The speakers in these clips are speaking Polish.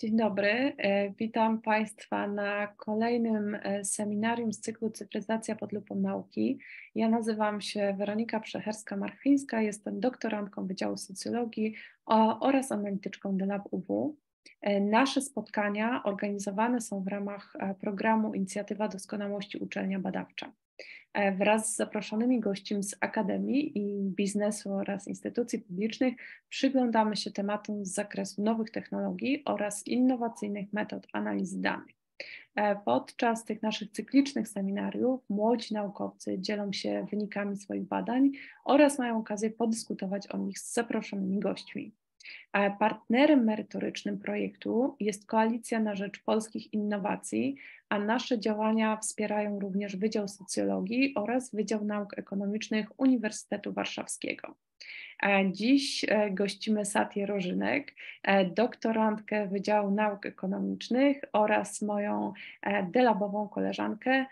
Dzień dobry, e, witam Państwa na kolejnym e, seminarium z cyklu Cyfryzacja pod lupą nauki. Ja nazywam się Weronika Przeherska-Marchińska, jestem doktorantką Wydziału Socjologii oraz analityczką DeLab UW. E, nasze spotkania organizowane są w ramach programu Inicjatywa Doskonałości Uczelnia Badawcza. E, wraz z zaproszonymi gościem z Akademii i biznesu oraz instytucji publicznych przyglądamy się tematom z zakresu nowych technologii oraz innowacyjnych metod analizy danych. E, podczas tych naszych cyklicznych seminariów młodzi naukowcy dzielą się wynikami swoich badań oraz mają okazję podyskutować o nich z zaproszonymi gośćmi. E, partnerem merytorycznym projektu jest Koalicja na Rzecz Polskich Innowacji, a nasze działania wspierają również Wydział Socjologii oraz Wydział Nauk Ekonomicznych Uniwersytetu Warszawskiego. Dziś e, gościmy Satię Rożynek, e, doktorantkę Wydziału Nauk Ekonomicznych oraz moją e, delabową koleżankę.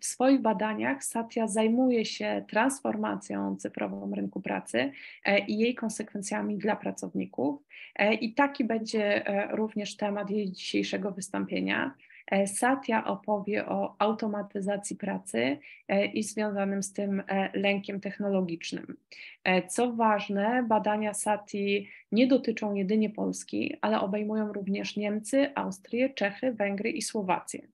W swoich badaniach Satia zajmuje się transformacją cyfrową rynku pracy i jej konsekwencjami dla pracowników. I taki będzie również temat jej dzisiejszego wystąpienia. E, Satya opowie o automatyzacji pracy e, i związanym z tym e, lękiem technologicznym. Co ważne, badania Sati nie dotyczą jedynie Polski, ale obejmują również Niemcy, Austrię, Czechy, Węgry i Słowację.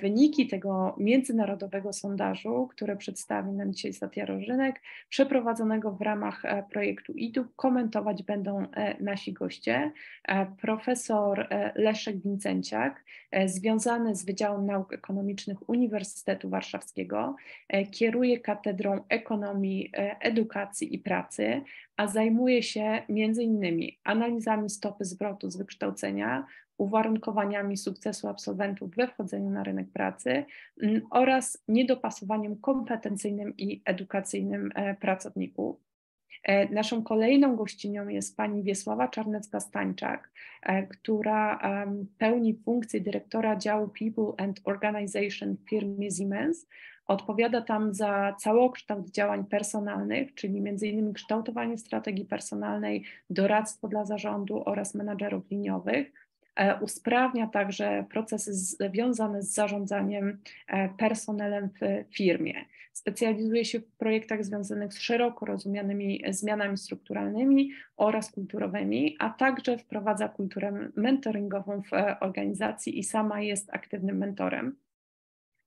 Wyniki tego międzynarodowego sondażu, które przedstawi nam dzisiaj Satya Rożynek, przeprowadzonego w ramach e, projektu IDU, komentować będą e, nasi goście. E, profesor Leszek Wincenciak, związany z Wydziałem Nauk Ekonomicznych Uniwersytetu Warszawskiego, kieruje Katedrą Ekonomii, Edukacji i Pracy, a zajmuje się między innymi analizami stopy zwrotu z wykształcenia, uwarunkowaniami sukcesu absolwentów we wchodzeniu na rynek pracy mm, oraz niedopasowaniem kompetencyjnym i edukacyjnym e, pracowników. E, naszą kolejną gościnią jest pani Wiesława Czarnecka-Stańczak, e, która pełni funkcję dyrektora działu People and Organization firmy Siemens. Odpowiada tam za całokształt działań personalnych, czyli m.in. kształtowanie strategii personalnej, doradztwo dla zarządu oraz menadżerów liniowych E, usprawnia także procesy związane z zarządzaniem e, personelem w firmie. Specjalizuje się w projektach związanych z szeroko rozumianymi zmianami strukturalnymi oraz kulturowymi, a także wprowadza kulturę mentoringową w e, organizacji i sama jest aktywnym mentorem.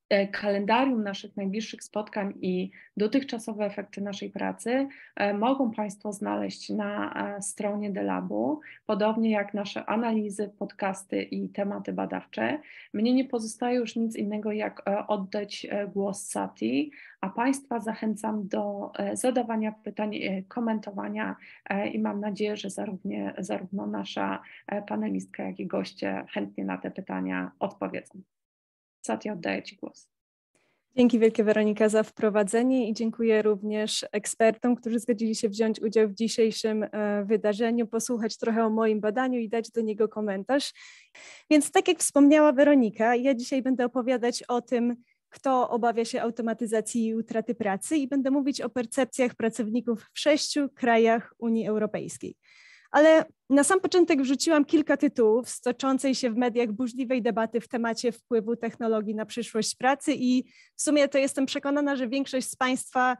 E, kalendarium naszych najbliższych spotkań i dotychczasowe efekty naszej pracy e, mogą Państwo znaleźć na e, stronie Delabu, podobnie jak nasze analizy, podcasty i tematy badawcze. Mnie nie pozostaje już nic innego, jak oddać głos Sati, a Państwa zachęcam do zadawania pytań, komentowania i mam nadzieję, że zarówno, zarówno nasza panelistka, jak i goście chętnie na te pytania odpowiedzą. Satia, oddaję Ci głos. Dzięki wielkie Weronika za wprowadzenie i dziękuję również ekspertom, którzy zgodzili się wziąć udział w dzisiejszym e, wydarzeniu, posłuchać trochę o moim badaniu i dać do niego komentarz. Więc tak jak wspomniała Weronika, ja dzisiaj będę opowiadać o tym, kto obawia się automatyzacji i utraty pracy i będę mówić o percepcjach pracowników w sześciu krajach Unii Europejskiej ale na sam początek wrzuciłam kilka tytułów z toczącej się w mediach burzliwej debaty w temacie wpływu technologii na przyszłość pracy i w sumie to jestem przekonana, że większość z Państwa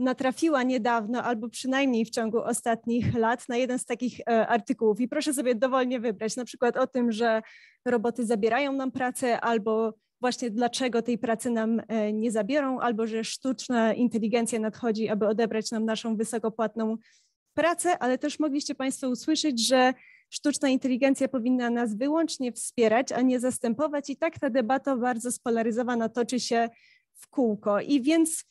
natrafiła niedawno albo przynajmniej w ciągu ostatnich lat na jeden z takich e, artykułów i proszę sobie dowolnie wybrać, na przykład o tym, że roboty zabierają nam pracę albo właśnie dlaczego tej pracy nam e, nie zabiorą, albo że sztuczna inteligencja nadchodzi, aby odebrać nam naszą wysokopłatną pracę, ale też mogliście Państwo usłyszeć, że sztuczna inteligencja powinna nas wyłącznie wspierać, a nie zastępować. I tak ta debata bardzo spolaryzowana toczy się w kółko. I więc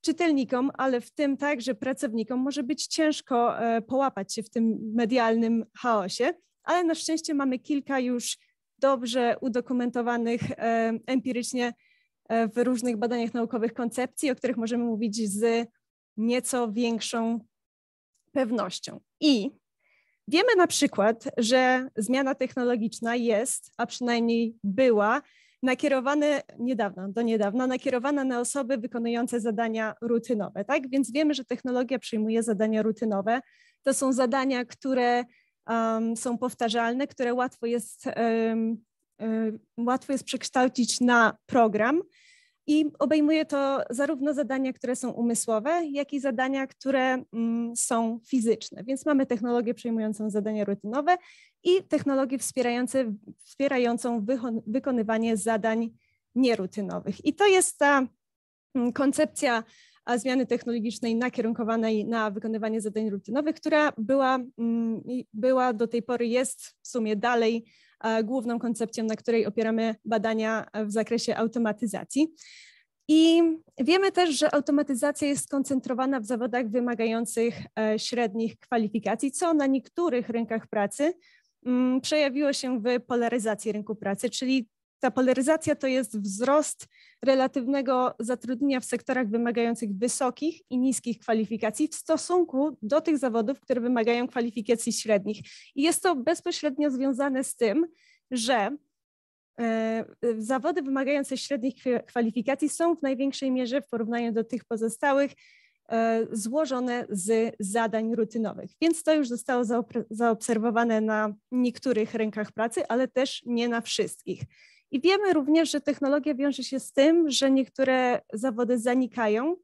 czytelnikom, ale w tym także pracownikom może być ciężko e, połapać się w tym medialnym chaosie, ale na szczęście mamy kilka już dobrze udokumentowanych e, empirycznie e, w różnych badaniach naukowych koncepcji, o których możemy mówić z nieco większą pewnością. I wiemy na przykład, że zmiana technologiczna jest, a przynajmniej była, nakierowana niedawno, do niedawna, nakierowana na osoby wykonujące zadania rutynowe, tak? Więc wiemy, że technologia przyjmuje zadania rutynowe. To są zadania, które um, są powtarzalne, które łatwo jest, um, um, łatwo jest przekształcić na program, i obejmuje to zarówno zadania, które są umysłowe, jak i zadania, które mm, są fizyczne. Więc mamy technologię przejmującą zadania rutynowe i technologię wspierające, wspierającą wykonywanie zadań nierutynowych. I to jest ta mm, koncepcja zmiany technologicznej nakierunkowanej na wykonywanie zadań rutynowych, która była, mm, była do tej pory, jest w sumie dalej E, główną koncepcją, na której opieramy badania e, w zakresie automatyzacji. I wiemy też, że automatyzacja jest skoncentrowana w zawodach wymagających e, średnich kwalifikacji, co na niektórych rynkach pracy mm, przejawiło się w polaryzacji rynku pracy, czyli ta polaryzacja to jest wzrost relatywnego zatrudnienia w sektorach wymagających wysokich i niskich kwalifikacji w stosunku do tych zawodów, które wymagają kwalifikacji średnich. I jest to bezpośrednio związane z tym, że e, zawody wymagające średnich kwalifikacji są w największej mierze w porównaniu do tych pozostałych e, złożone z zadań rutynowych. Więc to już zostało zaobserwowane na niektórych rynkach pracy, ale też nie na wszystkich. I wiemy również, że technologia wiąże się z tym, że niektóre zawody zanikają,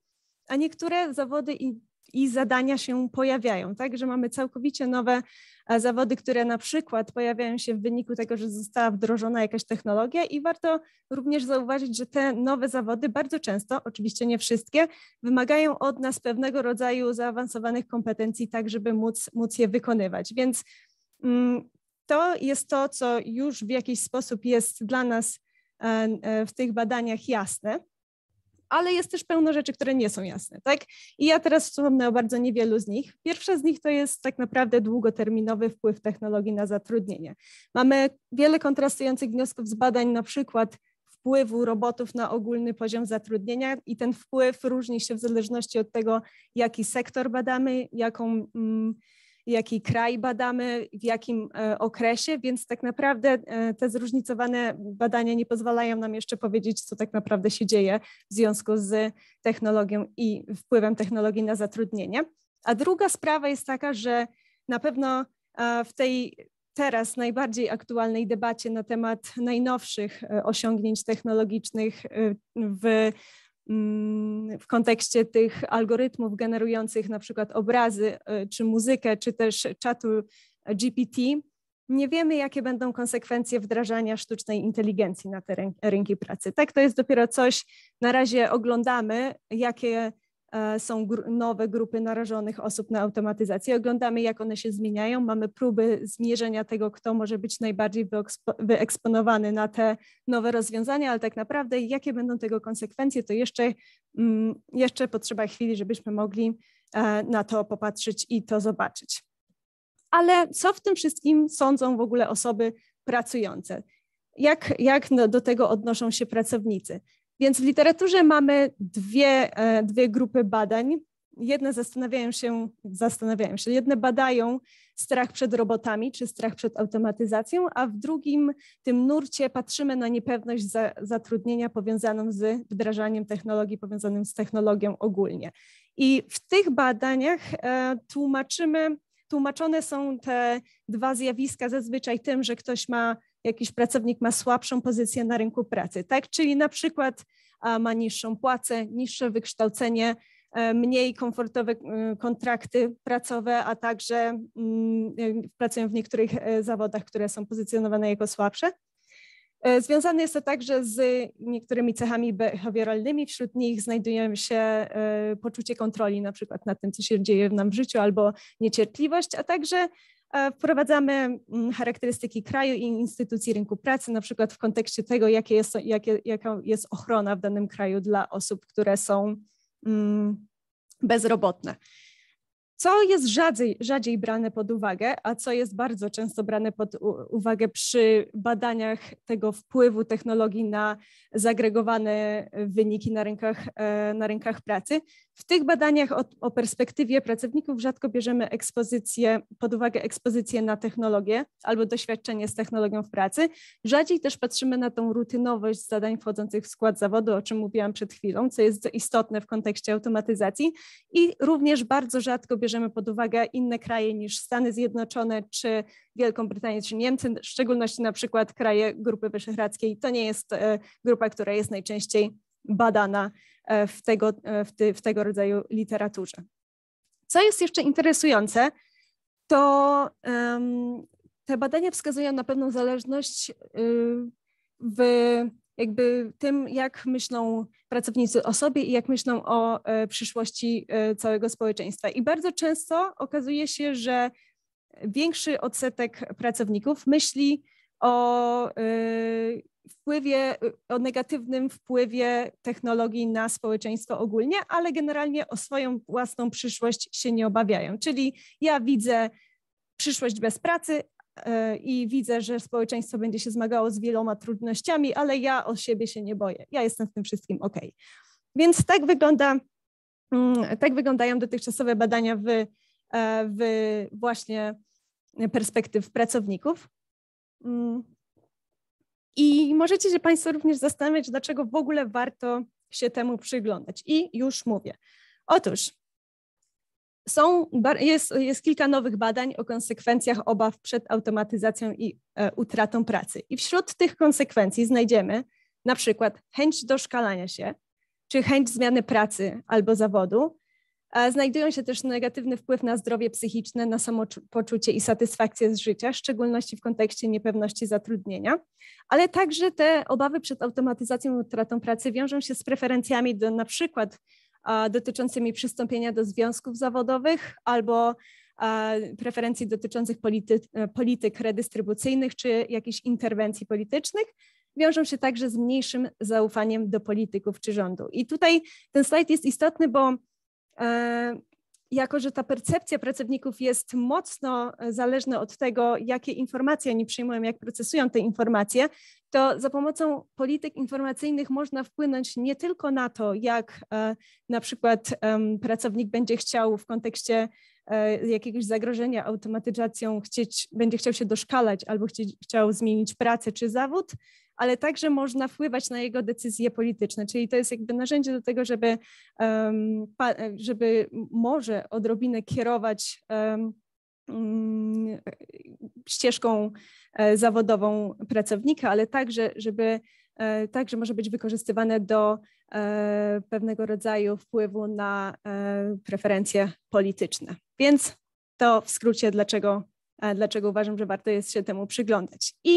a niektóre zawody i, i zadania się pojawiają, tak? Że mamy całkowicie nowe e, zawody, które na przykład pojawiają się w wyniku tego, że została wdrożona jakaś technologia i warto również zauważyć, że te nowe zawody bardzo często, oczywiście nie wszystkie, wymagają od nas pewnego rodzaju zaawansowanych kompetencji, tak żeby móc, móc je wykonywać. Więc mm, to jest to, co już w jakiś sposób jest dla nas e, e, w tych badaniach jasne, ale jest też pełno rzeczy, które nie są jasne. Tak? I ja teraz wspomnę o bardzo niewielu z nich. Pierwsza z nich to jest tak naprawdę długoterminowy wpływ technologii na zatrudnienie. Mamy wiele kontrastujących wniosków z badań, na przykład wpływu robotów na ogólny poziom zatrudnienia i ten wpływ różni się w zależności od tego, jaki sektor badamy, jaką. Mm, jaki kraj badamy, w jakim e, okresie, więc tak naprawdę e, te zróżnicowane badania nie pozwalają nam jeszcze powiedzieć, co tak naprawdę się dzieje w związku z technologią i wpływem technologii na zatrudnienie. A druga sprawa jest taka, że na pewno e, w tej teraz najbardziej aktualnej debacie na temat najnowszych osiągnięć technologicznych w Mm, w kontekście tych algorytmów generujących na przykład obrazy e, czy muzykę, czy też czatu GPT, nie wiemy, jakie będą konsekwencje wdrażania sztucznej inteligencji na te rynki pracy. Tak, to jest dopiero coś, na razie oglądamy, jakie E, są gr nowe grupy narażonych osób na automatyzację. Oglądamy, jak one się zmieniają. Mamy próby zmierzenia tego, kto może być najbardziej wyeksponowany na te nowe rozwiązania, ale tak naprawdę jakie będą tego konsekwencje, to jeszcze, mm, jeszcze potrzeba chwili, żebyśmy mogli e, na to popatrzeć i to zobaczyć. Ale co w tym wszystkim sądzą w ogóle osoby pracujące? Jak, jak no, do tego odnoszą się pracownicy? Więc w literaturze mamy dwie, e, dwie grupy badań. Jedne zastanawiają się, zastanawiają się, jedne badają strach przed robotami czy strach przed automatyzacją, a w drugim tym nurcie patrzymy na niepewność za, zatrudnienia powiązaną z wdrażaniem technologii, powiązanym z technologią ogólnie. I w tych badaniach e, tłumaczymy, tłumaczone są te dwa zjawiska zazwyczaj tym, że ktoś ma jakiś pracownik ma słabszą pozycję na rynku pracy, tak? Czyli na przykład ma niższą płacę, niższe wykształcenie, e, mniej komfortowe kontrakty pracowe, a także mm, e, pracują w niektórych e, zawodach, które są pozycjonowane jako słabsze. Związane jest to także z niektórymi cechami behawioralnymi. Wśród nich znajdują się poczucie kontroli na przykład nad tym, co się dzieje nam w życiu, albo niecierpliwość, a także E, wprowadzamy mm, charakterystyki kraju i instytucji rynku pracy, na przykład w kontekście tego, jakie jest, jakie, jaka jest ochrona w danym kraju dla osób, które są mm, bezrobotne. Co jest rzadziej, rzadziej brane pod uwagę, a co jest bardzo często brane pod uwagę przy badaniach tego wpływu technologii na zagregowane wyniki na rynkach, e, na rynkach pracy, w tych badaniach o, o, perspektywie pracowników rzadko bierzemy ekspozycję, pod uwagę ekspozycję na technologię albo doświadczenie z technologią w pracy. Rzadziej też patrzymy na tą rutynowość zadań wchodzących w skład zawodu, o czym mówiłam przed chwilą, co jest istotne w kontekście automatyzacji i również bardzo rzadko bierzemy pod uwagę inne kraje niż Stany Zjednoczone czy Wielką Brytanię czy Niemcy, w szczególności na przykład kraje Grupy Wyszehradzkiej. To nie jest e, grupa, która jest najczęściej badana e, w tego, e, w, ty, w tego rodzaju literaturze. Co jest jeszcze interesujące, to um, te badania wskazują na pewną zależność y, w jakby tym, jak myślą pracownicy o sobie i jak myślą o e, przyszłości całego społeczeństwa. I bardzo często okazuje się, że większy odsetek pracowników myśli o wpływie, y, o negatywnym wpływie technologii na społeczeństwo ogólnie, ale generalnie o swoją własną przyszłość się nie obawiają. Czyli ja widzę przyszłość bez pracy e, i widzę, że społeczeństwo będzie się zmagało z wieloma trudnościami, ale ja o siebie się nie boję. Ja jestem w tym wszystkim ok. Więc tak wygląda, mm, tak wyglądają dotychczasowe badania w, e, w właśnie perspektyw pracowników. Mm. I możecie się Państwo również zastanawiać, dlaczego w ogóle warto się temu przyglądać. I już mówię. Otóż są, jest, jest kilka nowych badań o konsekwencjach obaw przed automatyzacją i e, utratą pracy. I wśród tych konsekwencji znajdziemy na przykład chęć doszkalania się, czy chęć zmiany pracy albo zawodu, znajdują się też negatywny wpływ na zdrowie psychiczne, na samopoczucie i satysfakcję z życia, w szczególności w kontekście niepewności zatrudnienia, ale także te obawy przed automatyzacją i utratą pracy wiążą się z preferencjami do na przykład dotyczącymi przystąpienia do związków zawodowych albo preferencji dotyczących polity, polityk redystrybucyjnych czy jakichś interwencji politycznych. Wiążą się także z mniejszym zaufaniem do polityków czy rządu. I tutaj ten slajd jest istotny, bo E, jako że ta percepcja pracowników jest mocno e, zależna od tego, jakie informacje oni przyjmują, jak procesują te informacje, to za pomocą polityk informacyjnych można wpłynąć nie tylko na to, jak e, na przykład pracownik będzie chciał w kontekście jakiegoś zagrożenia automatyzacją chcieć, będzie chciał się doszkalać albo chcieć, chciał zmienić pracę czy zawód, ale także można wpływać na jego decyzje polityczne, czyli to jest jakby narzędzie do tego, żeby, e, żeby może odrobinę kierować mm, ścieżką e, zawodową pracownika, ale także, żeby e, także może być wykorzystywane do pewnego rodzaju wpływu na preferencje polityczne. Więc to w skrócie, dlaczego, dlaczego uważam, że warto jest się temu przyglądać. I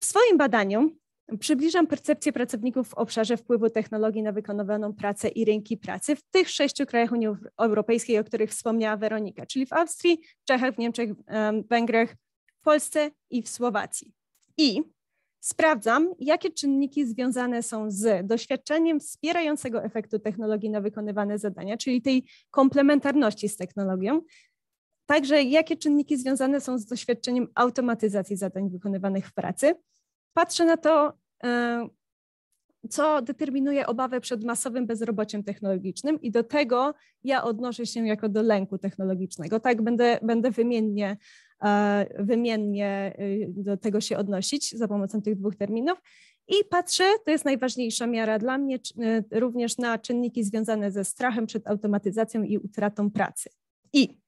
w swoim badaniu przybliżam percepcję pracowników w obszarze wpływu technologii na wykonywaną pracę i rynki pracy w tych sześciu krajach Unii Europejskiej, o których wspomniała Weronika, czyli w Austrii, Czechach, Niemczech, Węgrach, w Polsce i w Słowacji. I Sprawdzam, jakie czynniki związane są z doświadczeniem wspierającego efektu technologii na wykonywane zadania, czyli tej komplementarności z technologią, Także jakie czynniki związane są z doświadczeniem automatyzacji zadań wykonywanych w pracy. Patrzę na to, e, co determinuje obawę przed masowym bezrobociem technologicznym i do tego ja odnoszę się jako do lęku technologicznego. Tak, będę, będę wymiennie, e, wymiennie e, do tego się odnosić za pomocą tych dwóch terminów. I patrzę, to jest najważniejsza miara dla mnie, również na czynniki związane ze strachem przed automatyzacją i utratą pracy. I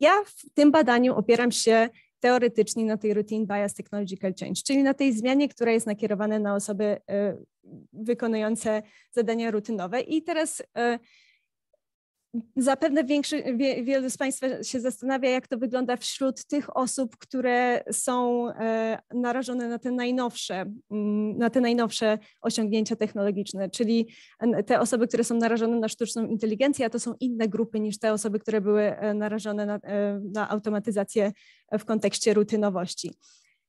ja w tym badaniu opieram się teoretycznie na tej routine bias technological change, czyli na tej zmianie, która jest nakierowana na osoby y, wykonujące zadania rutynowe. I teraz y, Zapewne większy, wie, wielu z Państwa się zastanawia, jak to wygląda wśród tych osób, które są e, narażone na te najnowsze, mm, na te najnowsze osiągnięcia technologiczne, czyli te osoby, które są narażone na sztuczną inteligencję, a to są inne grupy niż te osoby, które były e, narażone na, e, na automatyzację w kontekście rutynowości.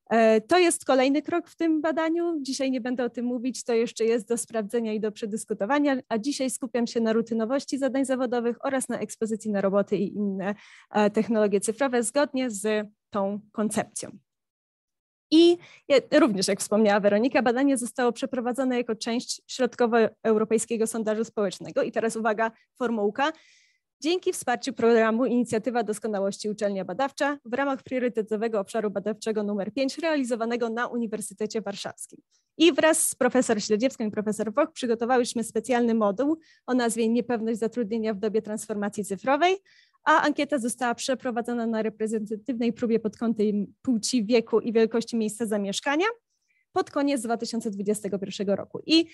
E, to jest kolejny krok w tym badaniu. Dzisiaj nie będę o tym mówić, to jeszcze jest do sprawdzenia i do przedyskutowania, a dzisiaj skupiam się na rutynowości zadań zawodowych oraz na ekspozycji na roboty i inne e, technologie cyfrowe zgodnie z tą koncepcją. I również, jak wspomniała Weronika, badanie zostało przeprowadzone jako część środkowoeuropejskiego sondażu społecznego. I teraz uwaga, formułka dzięki wsparciu programu Inicjatywa Doskonałości Uczelnia Badawcza w ramach priorytetowego obszaru badawczego nr 5 realizowanego na Uniwersytecie Warszawskim. I wraz z profesor Śledziewską i profesor Woch przygotowałyśmy specjalny moduł o nazwie Niepewność zatrudnienia w dobie transformacji cyfrowej, a ankieta została przeprowadzona na reprezentatywnej próbie pod kątem płci, wieku i wielkości miejsca zamieszkania – pod koniec 2021 roku. I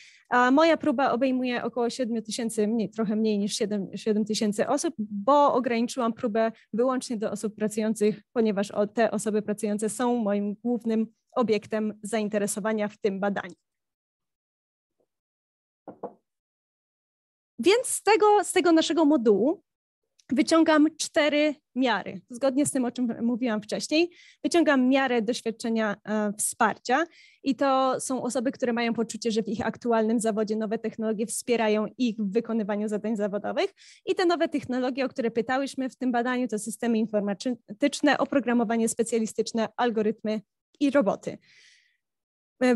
moja próba obejmuje około 7 tysięcy, trochę mniej niż 7, tysięcy osób, bo ograniczyłam próbę wyłącznie do osób pracujących, ponieważ te osoby pracujące są moim głównym obiektem zainteresowania w tym badaniu. Więc z tego, z tego naszego modułu wyciągam cztery miary. Zgodnie z tym, o czym mówiłam wcześniej, wyciągam miarę doświadczenia e, wsparcia i to są osoby, które mają poczucie, że w ich aktualnym zawodzie nowe technologie wspierają ich w wykonywaniu zadań zawodowych. I te nowe technologie, o które pytałyśmy w tym badaniu, to systemy informatyczne, oprogramowanie specjalistyczne, algorytmy i roboty. E,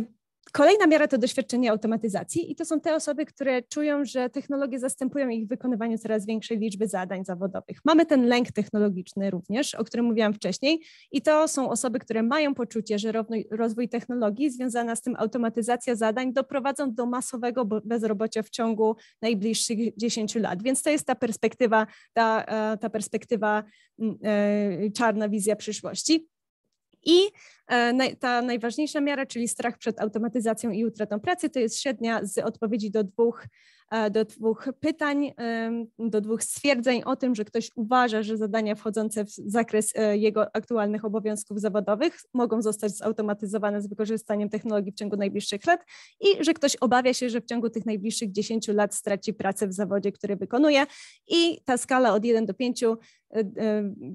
Kolejna miara to doświadczenie automatyzacji i to są te osoby, które czują, że technologie zastępują ich w wykonywaniu coraz większej liczby zadań zawodowych. Mamy ten lęk technologiczny również, o którym mówiłam wcześniej i to są osoby, które mają poczucie, że rozwój technologii związana z tym automatyzacja zadań doprowadzą do masowego bezrobocia w ciągu najbliższych 10 lat. Więc to jest ta perspektywa, ta, e, ta perspektywa, e, czarna wizja przyszłości. I e, ta najważniejsza miara, czyli strach przed automatyzacją i utratą pracy, to jest średnia z odpowiedzi do dwóch E, do dwóch pytań, e, do dwóch stwierdzeń o tym, że ktoś uważa, że zadania wchodzące w zakres e, jego aktualnych obowiązków zawodowych mogą zostać zautomatyzowane z wykorzystaniem technologii w ciągu najbliższych lat i że ktoś obawia się, że w ciągu tych najbliższych 10 lat straci pracę w zawodzie, który wykonuje i ta skala od 1 do 5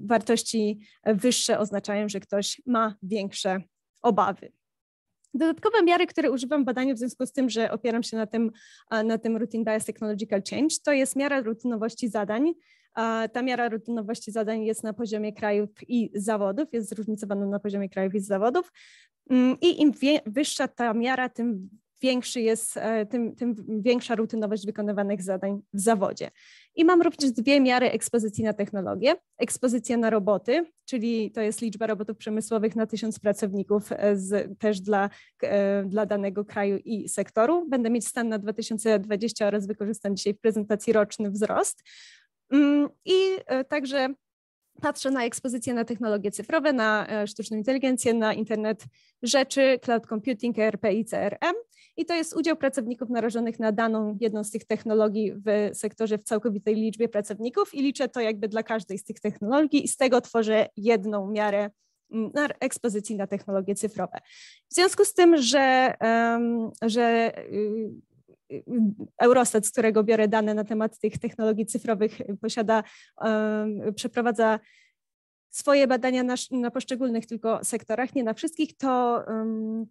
wartości wyższe oznaczają, że ktoś ma większe obawy. Dodatkowe miary, które używam w badaniu w związku z tym, że opieram się na tym, na tym Routine Bias Technological Change, to jest miara rutynowości zadań. Ta miara rutynowości zadań jest na poziomie krajów i zawodów, jest zróżnicowana na poziomie krajów i zawodów. Mm, I im wyższa ta miara, tym większy jest, e, tym, tym większa rutynowość wykonywanych zadań w zawodzie. I mam również dwie miary ekspozycji na technologię. Ekspozycja na roboty, czyli to jest liczba robotów przemysłowych na tysiąc pracowników e, z, też dla, e, dla danego kraju i sektoru. Będę mieć stan na 2020 oraz wykorzystam dzisiaj w prezentacji roczny wzrost. Mm, I także patrzę na ekspozycję na technologie cyfrowe, na sztuczną inteligencję, na internet rzeczy, cloud computing, ERP i CRM i to jest udział pracowników narażonych na daną jedną z tych technologii w sektorze w całkowitej liczbie pracowników i liczę to jakby dla każdej z tych technologii i z tego tworzę jedną miarę mm, na ekspozycji na technologie cyfrowe. W związku z tym, że, że y, y, Eurostat, z którego biorę dane na temat tych technologii cyfrowych, posiada, przeprowadza swoje badania na, na, poszczególnych tylko sektorach, nie na wszystkich, to,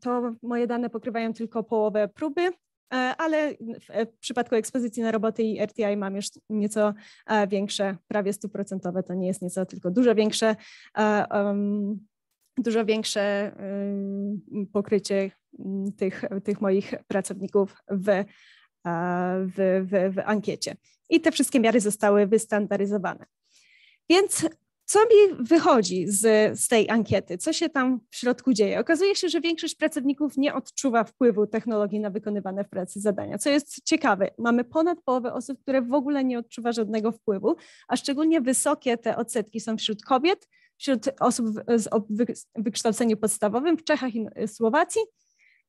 to moje dane pokrywają tylko połowę próby, e, ale e, w przypadku ekspozycji na roboty i RTI mam już nieco e, większe, prawie stuprocentowe, to nie jest nieco, tylko dużo większe, dużo większe pokrycie tych, tych moich pracowników w, w, w, w ankiecie. I te wszystkie miary zostały wystandaryzowane. Więc co mi wychodzi z, z tej ankiety? Co się tam w środku dzieje? Okazuje się, że większość pracowników nie odczuwa wpływu technologii na wykonywane w pracy zadania, co jest ciekawe. Mamy ponad połowę osób, które w ogóle nie odczuwa żadnego wpływu, a szczególnie wysokie te odsetki są wśród kobiet, wśród osób z wykształceniu podstawowym w Czechach i Słowacji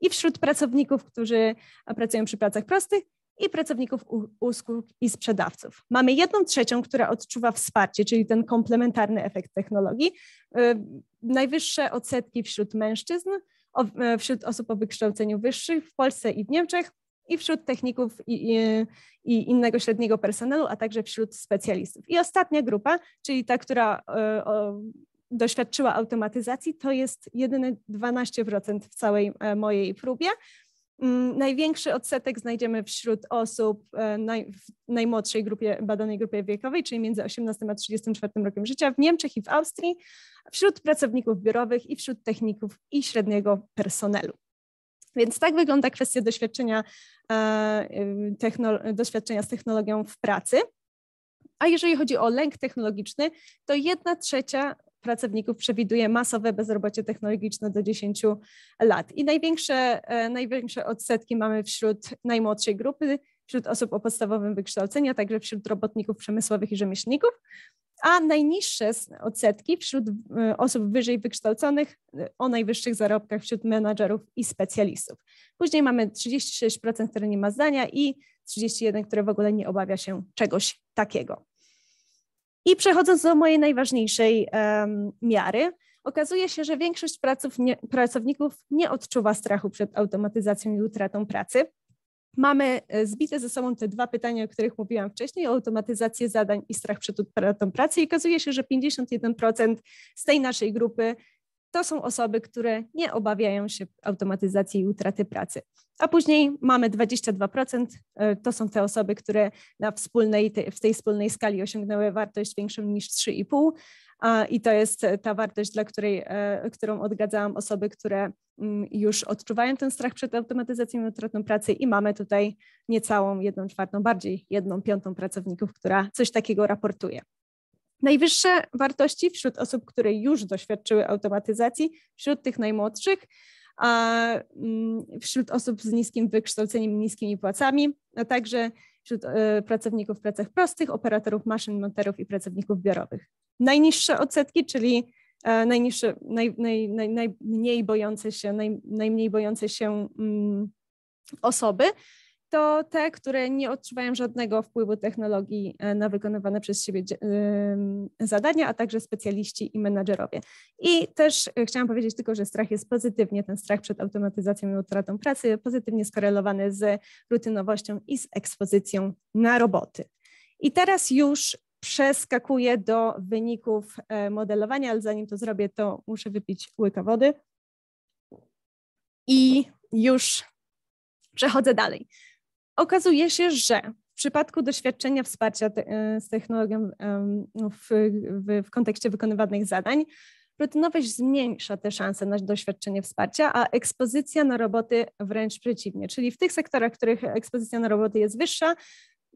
i wśród pracowników, którzy pracują przy pracach prostych i pracowników usług i sprzedawców. Mamy jedną trzecią, która odczuwa wsparcie, czyli ten komplementarny efekt technologii. E, najwyższe odsetki wśród mężczyzn, e, wśród osób o wykształceniu wyższym w Polsce i w Niemczech i wśród techników i, i, i, innego średniego personelu, a także wśród specjalistów. I ostatnia grupa, czyli ta, która e, o, doświadczyła automatyzacji, to jest jedyne 12% w całej mojej próbie. Mm, największy odsetek znajdziemy wśród osób e, w najmłodszej grupie, badanej grupie wiekowej, czyli między 18 a 34 rokiem życia w Niemczech i w Austrii, wśród pracowników biurowych i wśród techników i średniego personelu. Więc tak wygląda kwestia doświadczenia, e, doświadczenia z technologią w pracy. A jeżeli chodzi o lęk technologiczny, to jedna trzecia pracowników przewiduje masowe bezrobocie technologiczne do 10 lat. I największe, e, największe odsetki mamy wśród najmłodszej grupy, wśród osób o podstawowym wykształceniu, także wśród robotników przemysłowych i rzemieślników, a najniższe odsetki wśród e, osób wyżej wykształconych e, o najwyższych zarobkach wśród menadżerów i specjalistów. Później mamy 36%, które nie ma zdania i 31, które w ogóle nie obawia się czegoś takiego. I przechodząc do mojej najważniejszej um, miary, okazuje się, że większość nie, pracowników nie odczuwa strachu przed automatyzacją i utratą pracy. Mamy e, zbite ze sobą te dwa pytania, o których mówiłam wcześniej, o automatyzację zadań i strach przed utratą pracy. I okazuje się, że 51% z tej naszej grupy to są osoby, które nie obawiają się automatyzacji i utraty pracy. A później mamy 22%, e, to są te osoby, które na wspólnej, w tej wspólnej skali osiągnęły wartość większą niż 3,5 i to jest ta wartość, dla której, e, którą odgadzałam osoby, które mm, już odczuwają ten strach przed automatyzacją i utratą pracy i mamy tutaj niecałą jedną czwartą, bardziej jedną piątą pracowników, która coś takiego raportuje. Najwyższe wartości wśród osób, które już doświadczyły automatyzacji, wśród tych najmłodszych, a mm, wśród osób z niskim wykształceniem, niskimi płacami, a także wśród e, pracowników w pracach prostych, operatorów maszyn, monterów i pracowników biurowych. Najniższe odsetki, czyli e, najniższe, naj, naj, naj, najmniej bojące się, najmniej bojące się mm, osoby to te, które nie odczuwają żadnego wpływu technologii e, na wykonywane przez siebie zadania, a także specjaliści i menadżerowie. I też e, chciałam powiedzieć tylko, że strach jest pozytywnie, ten strach przed automatyzacją i utratą pracy, pozytywnie skorelowany z rutynowością i z ekspozycją na roboty. I teraz już przeskakuję do wyników e, modelowania, ale zanim to zrobię, to muszę wypić łyka wody. I już przechodzę dalej. Okazuje się, że w przypadku doświadczenia wsparcia te, e, z technologią no, w, w, w kontekście wykonywanych zadań, rutynowość zmniejsza te szanse na doświadczenie wsparcia, a ekspozycja na roboty wręcz przeciwnie. Czyli w tych sektorach, w których ekspozycja na roboty jest wyższa,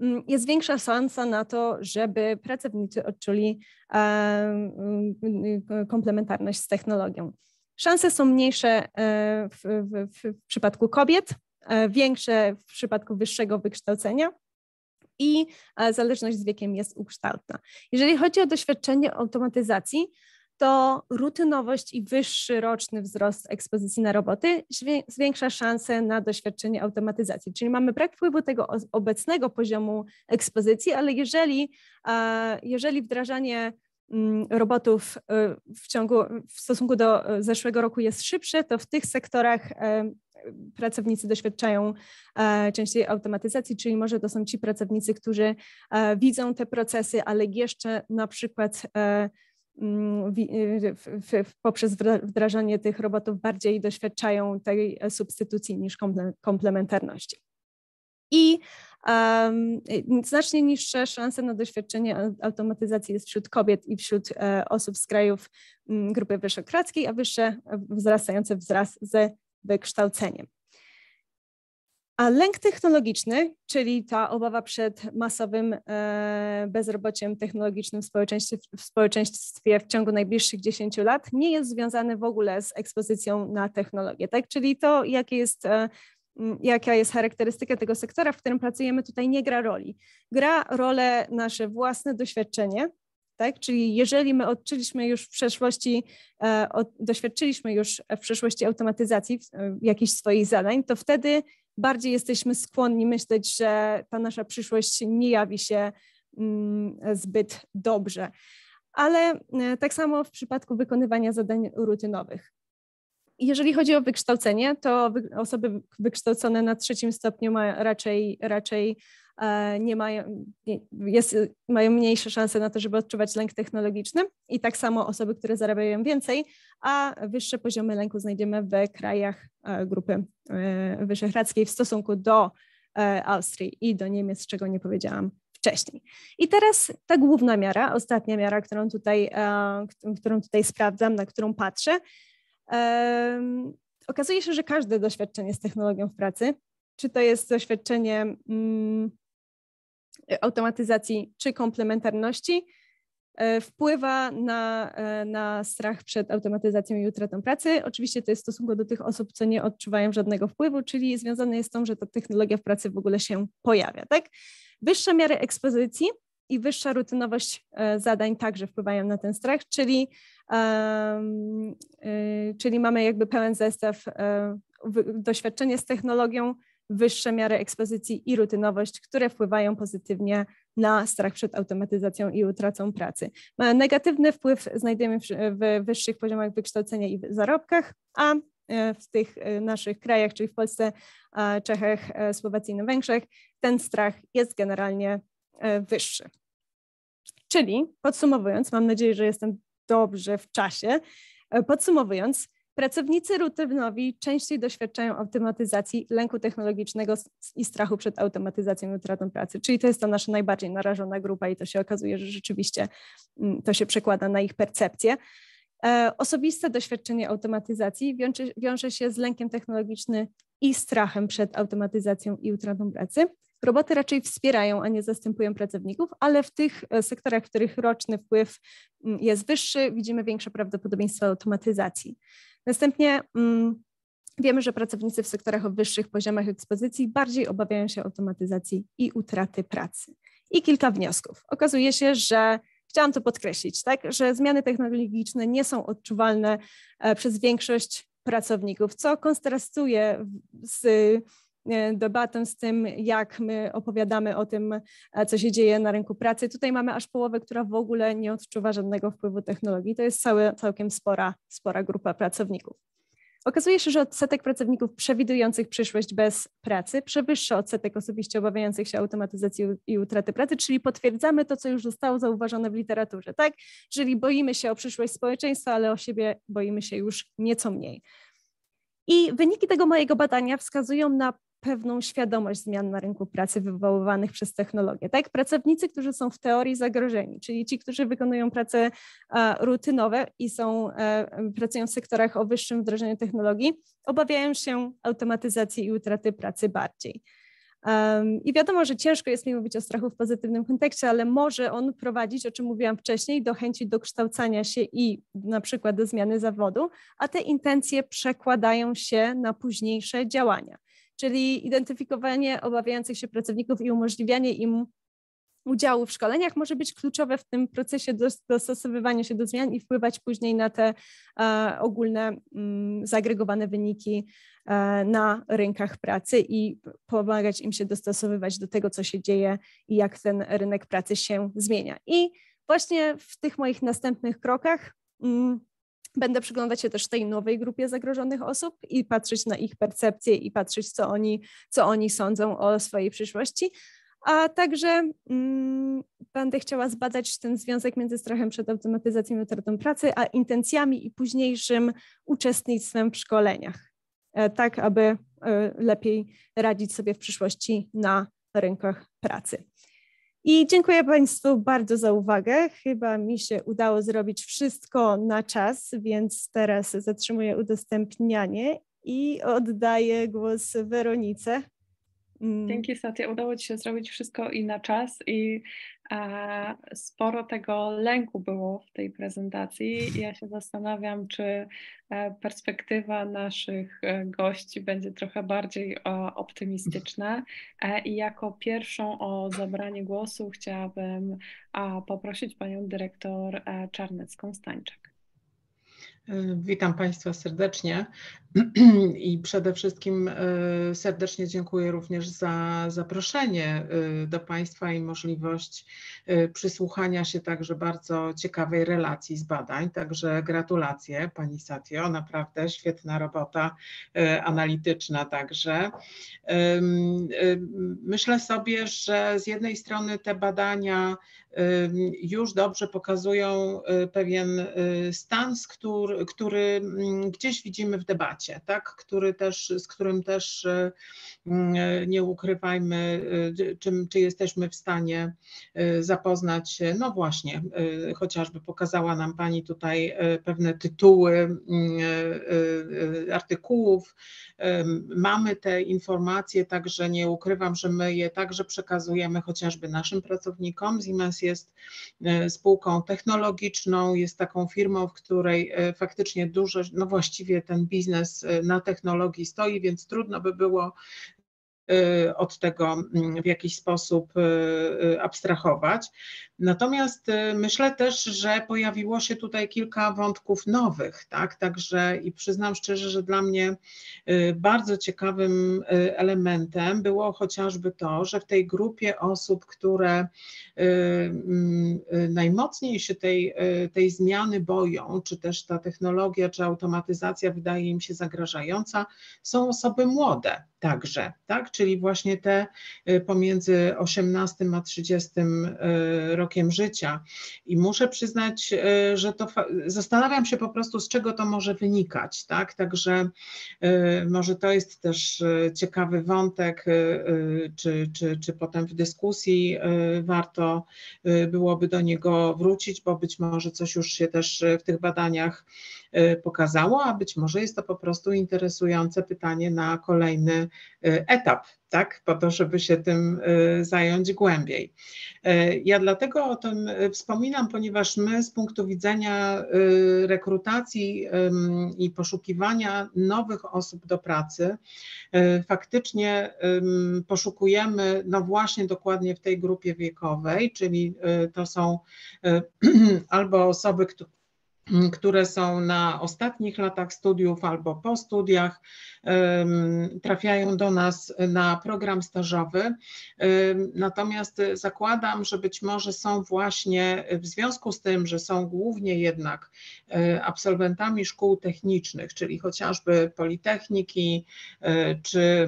mm, jest większa szansa na to, żeby pracownicy odczuli e, e, komplementarność z technologią. Szanse są mniejsze w, w, w przypadku kobiet, E, większe w przypadku wyższego wykształcenia i e, zależność z wiekiem jest ukształtna. Jeżeli chodzi o doświadczenie automatyzacji, to rutynowość i wyższy roczny wzrost ekspozycji na roboty zwiększa szanse na doświadczenie automatyzacji. Czyli mamy brak wpływu tego obecnego poziomu ekspozycji, ale jeżeli, e, jeżeli wdrażanie Mm, robotów y, w, ciągu, w stosunku do y, zeszłego roku jest szybsze, to w tych sektorach e, pracownicy doświadczają e, częściej automatyzacji, czyli może to są ci pracownicy, którzy e, widzą te procesy, ale jeszcze na przykład mm, y, poprzez wdrażanie tych robotów bardziej doświadczają tej substytucji niż komplementarności. I Y, znacznie niższe szanse na doświadczenie automatyzacji jest wśród kobiet i wśród e, osób z krajów mm, grupy wyszokradzkiej, a wyższe e, wzrastające wzrast ze wykształceniem. A lęk technologiczny, czyli ta obawa przed masowym e, bezrobociem technologicznym w społeczeństwie, w społeczeństwie w ciągu najbliższych 10 lat, nie jest związany w ogóle z ekspozycją na technologię. Tak? Czyli to, jakie jest jaka jest charakterystyka tego sektora, w którym pracujemy, tutaj nie gra roli. Gra rolę nasze własne doświadczenie, tak? Czyli jeżeli my odczuliśmy już w przeszłości, e, doświadczyliśmy już w przeszłości automatyzacji jakichś swoich zadań, to wtedy bardziej jesteśmy skłonni myśleć, że ta nasza przyszłość nie jawi się mm, zbyt dobrze. Ale e, tak samo w przypadku wykonywania zadań rutynowych jeżeli chodzi o wykształcenie, to osoby wykształcone na trzecim stopniu ma, raczej, raczej e, nie mają, nie, jest, mają mniejsze szanse na to, żeby odczuwać lęk technologiczny i tak samo osoby, które zarabiają więcej, a wyższe poziomy lęku znajdziemy w krajach e, Grupy e, Wyszehradzkiej w stosunku do Austrii i do Niemiec, czego nie powiedziałam wcześniej. I teraz ta główna miara, ostatnia miara, którą tutaj, którą tutaj sprawdzam, na którą patrzę, Okazuje się, że każde doświadczenie z technologią w pracy. Czy to jest doświadczenie mm, automatyzacji, czy komplementarności, e, wpływa na, e, na strach przed automatyzacją i utratą pracy. Oczywiście to jest w stosunku do tych osób, co nie odczuwają żadnego wpływu, czyli związane jest z tym, że ta technologia w pracy w ogóle się pojawia. Tak? Wyższe miary ekspozycji i wyższa rutynowość e, zadań także wpływają na ten strach, czyli, e, czyli mamy jakby pełen zestaw e, doświadczenia z technologią, wyższe miary ekspozycji i rutynowość, które wpływają pozytywnie na strach przed automatyzacją i utracą pracy. Negatywny wpływ znajdujemy w wyższych poziomach wykształcenia i zarobkach, a w tych naszych krajach, czyli w Polsce, Czechach, Słowacji i Węgrzech, ten strach jest generalnie wyższy. Czyli podsumowując, mam nadzieję, że jestem dobrze w czasie. E, podsumowując, pracownicy rutynowi częściej doświadczają automatyzacji, lęku technologicznego i strachu przed automatyzacją i utratą pracy. Czyli to jest ta nasza najbardziej narażona grupa i to się okazuje, że rzeczywiście mm, to się przekłada na ich percepcję. E, osobiste doświadczenie automatyzacji wiąże, wiąże się z lękiem technologicznym i strachem przed automatyzacją i utratą pracy. Roboty raczej wspierają, a nie zastępują pracowników, ale w tych e, sektorach, w których roczny wpływ mm, jest wyższy, widzimy większe prawdopodobieństwo automatyzacji. Następnie mm, wiemy, że pracownicy w sektorach o wyższych poziomach ekspozycji bardziej obawiają się automatyzacji i utraty pracy. I kilka wniosków. Okazuje się, że chciałam to podkreślić, tak, że zmiany technologiczne nie są odczuwalne e, przez większość pracowników, co kontrastuje z E, debatę z tym, jak my opowiadamy o tym, e, co się dzieje na rynku pracy. Tutaj mamy aż połowę, która w ogóle nie odczuwa żadnego wpływu technologii. To jest cały, całkiem spora, spora grupa pracowników. Okazuje się, że odsetek pracowników przewidujących przyszłość bez pracy przewyższa odsetek osobiście obawiających się automatyzacji i utraty pracy, czyli potwierdzamy to, co już zostało zauważone w literaturze, tak? Czyli boimy się o przyszłość społeczeństwa, ale o siebie boimy się już nieco mniej. I wyniki tego mojego badania wskazują na pewną świadomość zmian na rynku pracy wywoływanych przez technologię. Tak, pracownicy, którzy są w teorii zagrożeni, czyli ci, którzy wykonują prace rutynowe i są, e, pracują w sektorach o wyższym wdrożeniu technologii, obawiają się automatyzacji i utraty pracy bardziej. Um, I wiadomo, że ciężko jest mi mówić o strachu w pozytywnym kontekście, ale może on prowadzić, o czym mówiłam wcześniej, do chęci do kształcania się i na przykład do zmiany zawodu, a te intencje przekładają się na późniejsze działania czyli identyfikowanie obawiających się pracowników i umożliwianie im udziału w szkoleniach może być kluczowe w tym procesie dostosowywania się do zmian i wpływać później na te e, ogólne mm, zagregowane wyniki e, na rynkach pracy i pomagać im się dostosowywać do tego, co się dzieje i jak ten rynek pracy się zmienia. I właśnie w tych moich następnych krokach mm, Będę przyglądać się też tej nowej grupie zagrożonych osób i patrzeć na ich percepcję i patrzeć, co oni, co oni sądzą o swojej przyszłości. A także mm, będę chciała zbadać ten związek między strachem przed automatyzacją i utratą pracy, a intencjami i późniejszym uczestnictwem w szkoleniach, e, tak aby e, lepiej radzić sobie w przyszłości na rynkach pracy. I dziękuję Państwu bardzo za uwagę. Chyba mi się udało zrobić wszystko na czas, więc teraz zatrzymuję udostępnianie i oddaję głos Weronice. Mm. Dzięki Satie, udało Ci się zrobić wszystko i na czas i sporo tego lęku było w tej prezentacji. Ja się zastanawiam, czy e, perspektywa naszych e, gości będzie trochę bardziej optymistyczna. E, I jako pierwszą o zabranie głosu chciałabym a, poprosić Panią Dyrektor Czarnecką-Stańczak. Witam Państwa serdecznie i przede wszystkim e, serdecznie dziękuję również za zaproszenie e, do Państwa i możliwość e, przysłuchania się także bardzo ciekawej relacji z badań. Także gratulacje Pani Satio, naprawdę świetna robota analityczna także. Myślę sobie, że z jednej strony te badania już dobrze pokazują pewien stan, z, który, który, mm, gdzieś widzimy w debacie, tak? który też, z którym też e, mm, e, nie ukrywajmy, e, czym, czy jesteśmy w stanie zapoznać się. No właśnie, chociażby pokazała nam Pani tutaj pewne tytuły mm, artykułów. Mamy te informacje, także nie ukrywam, że my je także przekazujemy chociażby naszym pracownikom. Siemens jest spółką technologiczną, jest taką firmą, w której faktycznie faktycznie dużo, no właściwie ten biznes y, na technologii stoi, więc trudno by było Y, od tego mm, w jakiś sposób y, y, abstrahować. Natomiast myślę też, że pojawiło się tutaj kilka wątków nowych, tak? Także i przyznam szczerze, że dla mnie bardzo ciekawym elementem było chociażby to, że w tej grupie osób, które mm, najmocniej się tej, tej zmiany boją, czy też ta technologia, czy automatyzacja wydaje im się zagrażająca, są osoby młode także, tak? czyli właśnie te y, pomiędzy 18 a 30 y, rokiem życia. I muszę przyznać, y, że to zastanawiam się po prostu, z czego to może wynikać, tak? Także może to jest też ciekawy wątek, czy, czy, czy potem w dyskusji warto byłoby do niego wrócić, bo być może coś już się też w tych badaniach pokazało, a być może jest to po prostu interesujące pytanie na kolejny etap tak, po to, żeby się tym y, zająć głębiej. Y, ja dlatego o tym y, wspominam, ponieważ my z punktu widzenia rekrutacji i poszukiwania nowych osób do pracy, faktycznie poszukujemy, no właśnie dokładnie w tej grupie wiekowej, czyli to są albo osoby, Mm, które są na ostatnich latach studiów albo po studiach, trafiają do nas na program stażowy. Natomiast zakładam, że być może są właśnie w związku z tym, że są głównie jednak e, absolwentami szkół technicznych, czyli chociażby politechniki e, czy,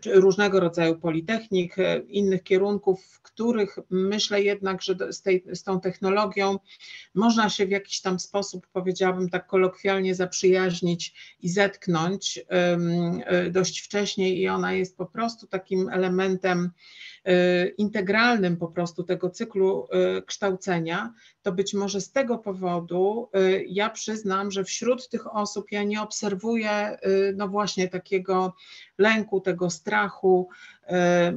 czy różnego rodzaju politechnik, e, innych kierunków, w których myślę jednak, że z, tej, z tą technologią można się w jakiś tam sposób powiedziałabym tak kolokwialnie, zaprzyjaźnić i zetknąć e, dość wcześniej i ona jest po prostu takim elementem Y, integralnym po prostu tego cyklu y, kształcenia, to być może z tego powodu y, ja przyznam, że wśród tych osób ja nie obserwuję no właśnie takiego lęku, tego strachu.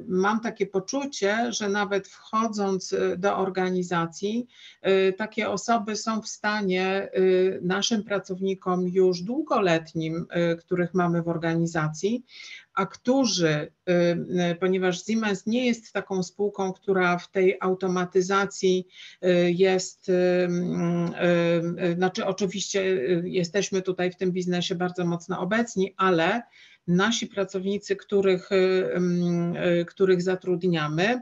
Mam takie poczucie, że nawet wchodząc do organizacji, takie osoby są w stanie naszym pracownikom już długoletnim, których mamy w organizacji, a którzy, y, y, ponieważ Siemens nie jest taką spółką, która w tej automatyzacji y, jest, znaczy oczywiście jesteśmy tutaj w tym biznesie bardzo mocno obecni, ale nasi pracownicy, których, y, mm, y, których zatrudniamy,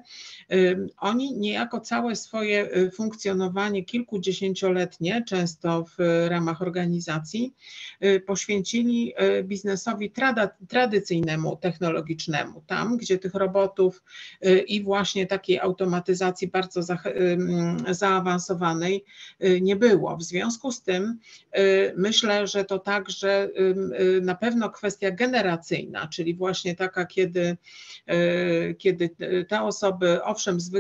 y, oni niejako całe swoje funkcjonowanie kilkudziesięcioletnie, często w ramach organizacji, poświęcili biznesowi trada, tradycyjnemu, technologicznemu, tam gdzie tych robotów i właśnie takiej automatyzacji bardzo mm, zaawansowanej nie było. W związku z tym myślę, że to także na pewno kwestia generacji, operacyjna, czyli właśnie taka, kiedy, e, kiedy te osoby, owszem, z,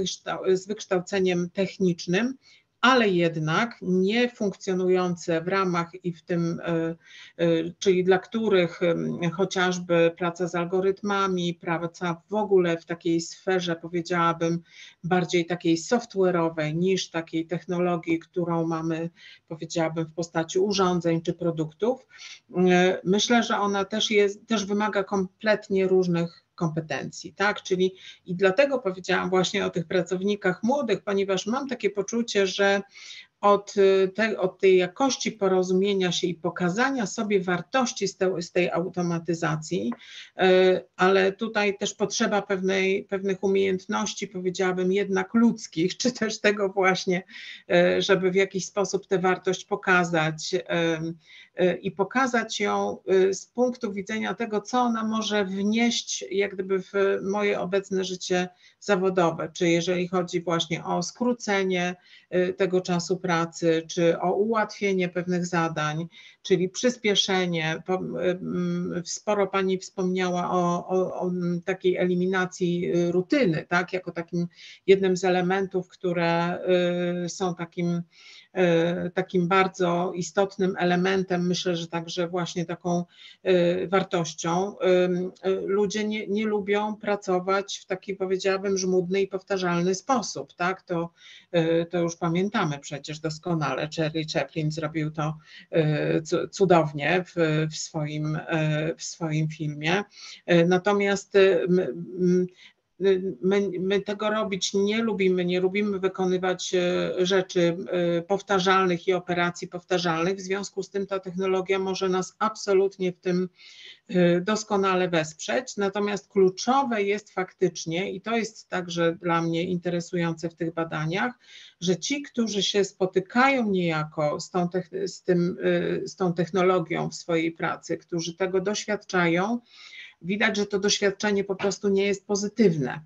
z wykształceniem technicznym, ale jednak nie funkcjonujące w ramach i w tym, e, e, czyli dla których chociażby praca z algorytmami, praca w ogóle w takiej sferze, powiedziałabym, bardziej takiej software'owej niż takiej technologii, którą mamy, powiedziałabym, w postaci urządzeń czy produktów. E, myślę, że ona też, jest, też wymaga kompletnie różnych kompetencji, tak? Czyli i dlatego powiedziałam właśnie o tych pracownikach młodych, ponieważ mam takie poczucie, że od, y, te, od tej jakości porozumienia się i pokazania sobie wartości z, te, z tej automatyzacji, y, ale tutaj też potrzeba pewnej, pewnych umiejętności, powiedziałabym jednak ludzkich, czy też tego właśnie, y, żeby w jakiś sposób tę wartość pokazać, Y, i pokazać ją y, z punktu widzenia tego, co ona może wnieść jak gdyby w moje obecne życie zawodowe, czy jeżeli chodzi właśnie o skrócenie y, tego czasu pracy, czy o ułatwienie pewnych zadań, czyli przyspieszenie. Mm, sporo Pani wspomniała o, o, o takiej eliminacji rutyny, tak, jako takim jednym z elementów, które są takim, takim bardzo istotnym elementem myślę, że także właśnie taką e, wartością. E, e, ludzie nie, nie lubią pracować w taki powiedziałabym żmudny i powtarzalny sposób, tak? To, to już pamiętamy przecież doskonale. Charlie Chaplin zrobił to cudownie w, w swoim, w swoim filmie. Natomiast Y, my, my, tego robić nie lubimy, nie lubimy wykonywać y, rzeczy y, powtarzalnych i operacji powtarzalnych. W związku z tym ta technologia może nas absolutnie w tym doskonale wesprzeć. Natomiast kluczowe jest faktycznie, i to jest także dla mnie interesujące w tych badaniach, że ci, którzy się spotykają niejako z tą, z tym, z tą technologią w swojej pracy, którzy tego doświadczają, widać, że to doświadczenie po prostu nie jest pozytywne.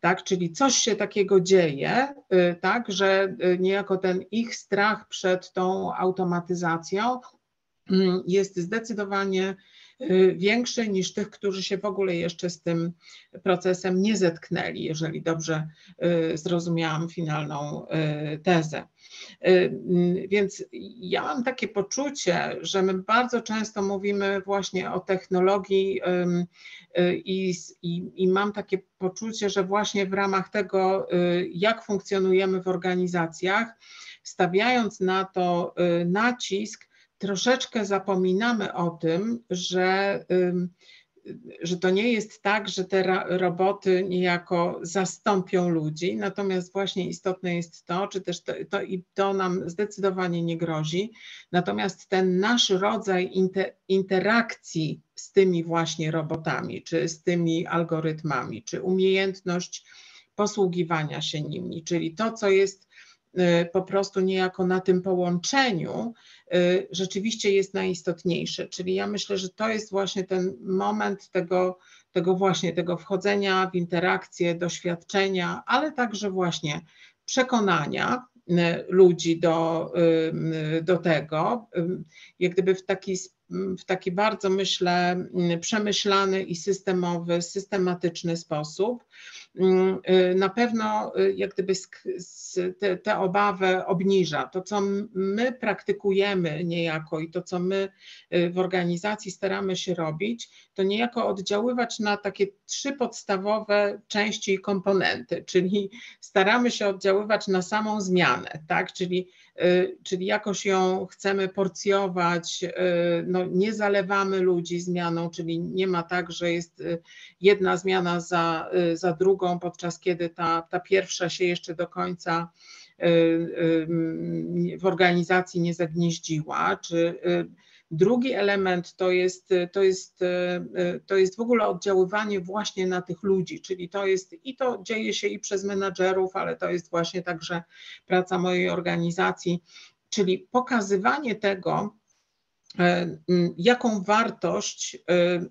Tak, czyli coś się takiego dzieje, y, tak, że y, niejako ten ich strach przed tą automatyzacją mm, jest zdecydowanie Y, większy niż tych, którzy się w ogóle jeszcze z tym procesem nie zetknęli, jeżeli dobrze y, zrozumiałam finalną y, tezę. Mm, więc ja mam takie poczucie, że my bardzo często mówimy właśnie o technologii i, i, i mam takie poczucie, że właśnie w ramach tego, jak funkcjonujemy w organizacjach, stawiając na to nacisk, troszeczkę zapominamy o tym, że, że to nie jest tak, że te roboty niejako zastąpią ludzi, natomiast właśnie istotne jest to, czy też to, to i to nam zdecydowanie nie grozi, natomiast ten nasz rodzaj inter, interakcji z tymi właśnie robotami, czy z tymi algorytmami, czy umiejętność posługiwania się nimi, czyli to, co jest Y, po prostu niejako na tym połączeniu y, rzeczywiście jest najistotniejsze, Czyli ja myślę, że to jest właśnie ten moment tego, tego właśnie tego wchodzenia w interakcję, doświadczenia, ale także właśnie przekonania y, ludzi do, do tego, jak gdyby w taki, w taki bardzo myślę przemyślany i systemowy, systematyczny sposób Mm, y, na pewno y, jak gdyby tę obawę obniża. To, co my praktykujemy niejako i to, co my y, w organizacji staramy się robić, to niejako oddziaływać na takie trzy podstawowe części i komponenty, czyli staramy się oddziaływać na samą zmianę, tak? czyli, czyli jakoś ją chcemy porcjować, no, nie zalewamy ludzi zmianą, czyli nie ma tak, że jest jedna zmiana za, za drugą, drugą, podczas kiedy ta, ta pierwsza się jeszcze do końca y, y, w organizacji nie zagnieździła, czy y, Drugi element to jest, to, jest, to jest w ogóle oddziaływanie właśnie na tych ludzi, czyli to jest i to dzieje się i przez menadżerów, ale to jest właśnie także praca mojej organizacji, czyli pokazywanie tego, E, jaką wartość e,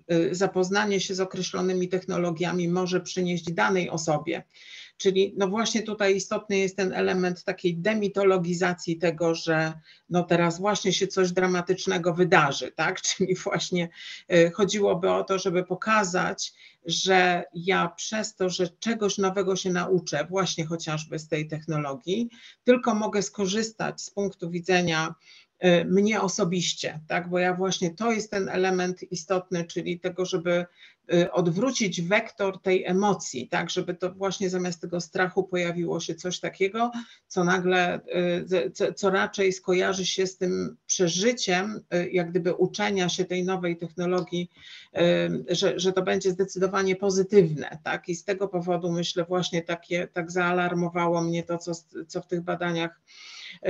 e, zapoznanie się z określonymi technologiami może przynieść danej osobie. Czyli no właśnie tutaj istotny jest ten element takiej demitologizacji tego, że no teraz właśnie się coś dramatycznego wydarzy, tak? Czyli właśnie chodziłoby o to, żeby pokazać, że ja przez to, że czegoś nowego się nauczę, właśnie chociażby z tej technologii, tylko mogę skorzystać z punktu widzenia Y, mnie osobiście, tak? bo ja właśnie to jest ten element istotny, czyli tego, żeby y, odwrócić wektor tej emocji, tak, żeby to właśnie zamiast tego strachu pojawiło się coś takiego, co nagle, y, co raczej skojarzy się z tym przeżyciem, jak gdyby uczenia się tej nowej technologii, że, że to będzie zdecydowanie pozytywne, tak, i z tego powodu myślę właśnie takie, tak zaalarmowało mnie to, co, co w tych badaniach E,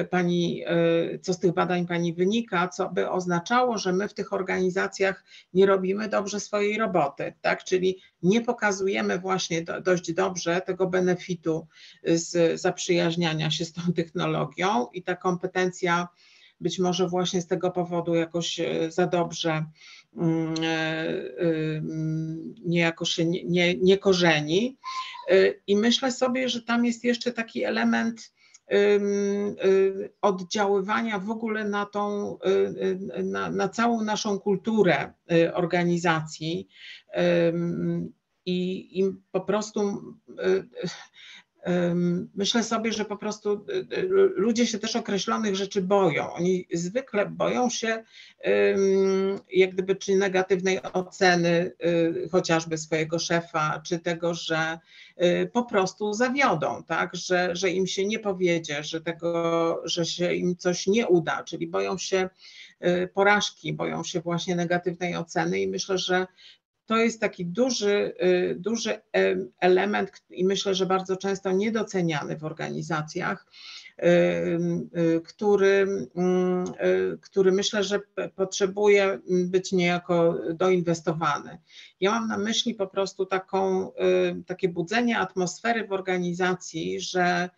e, pani, e, co z tych badań pani wynika, co by oznaczało, że my w tych organizacjach nie robimy dobrze swojej roboty, tak? Czyli nie pokazujemy właśnie do, dość dobrze tego benefitu z zaprzyjaźniania się z tą technologią i ta kompetencja być może właśnie z tego powodu jakoś za dobrze mm, mm, niejako się nie, nie, nie korzeni. I myślę sobie, że tam jest jeszcze taki element Y, oddziaływania w ogóle na, tą, y, y, na, na całą naszą kulturę organizacji. I, i po prostu Myślę sobie, że po prostu y, y, ludzie się też określonych rzeczy boją. Oni zwykle boją się jak gdyby czy negatywnej oceny y, chociażby swojego szefa, czy tego, że po prostu zawiodą, tak? że, że im się nie powiedzie, że, tego, że się im coś nie uda, czyli boją się porażki, boją się właśnie negatywnej oceny i myślę, że to jest taki duży, y, duży element i myślę, że bardzo często niedoceniany w organizacjach, y, który, mm, y, który myślę, że potrzebuje być niejako doinwestowany. Ja mam na myśli po prostu taką, takie budzenie atmosfery w organizacji, że,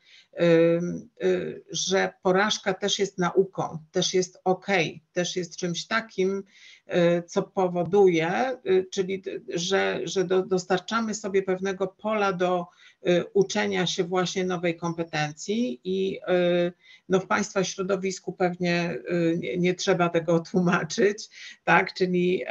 że porażka też jest nauką, też jest ok, też jest czymś takim, Y, co powoduje, y, czyli że, że dostarczamy sobie pewnego pola do y, uczenia się właśnie nowej kompetencji i no w Państwa środowisku pewnie nie, nie trzeba tego tłumaczyć, tak, czyli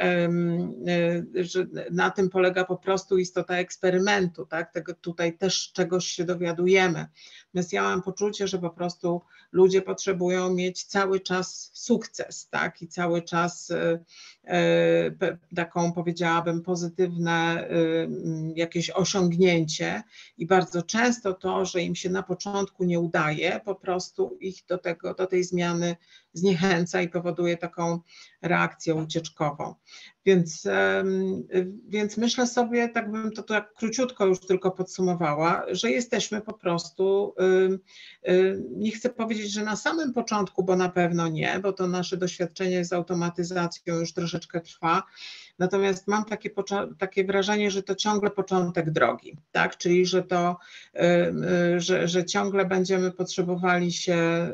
że na tym polega po prostu istota eksperymentu, tak, tego tutaj też czegoś się dowiadujemy. Więc ja mam poczucie, że po prostu ludzie potrzebują mieć cały czas sukces, tak? I cały czas y, E, taką powiedziałabym pozytywne y, mm, jakieś osiągnięcie i bardzo często to, że im się na początku nie udaje, po prostu ich do, tego, do tej zmiany zniechęca i powoduje taką reakcję ucieczkową. Więc, więc myślę sobie, tak bym to tak króciutko już tylko podsumowała, że jesteśmy po prostu, nie chcę powiedzieć, że na samym początku, bo na pewno nie, bo to nasze doświadczenie z automatyzacją już troszkę troszeczkę trwa. Natomiast mam takie, takie wrażenie, że to ciągle początek drogi, tak? czyli że to, y, y, że, że ciągle będziemy potrzebowali się,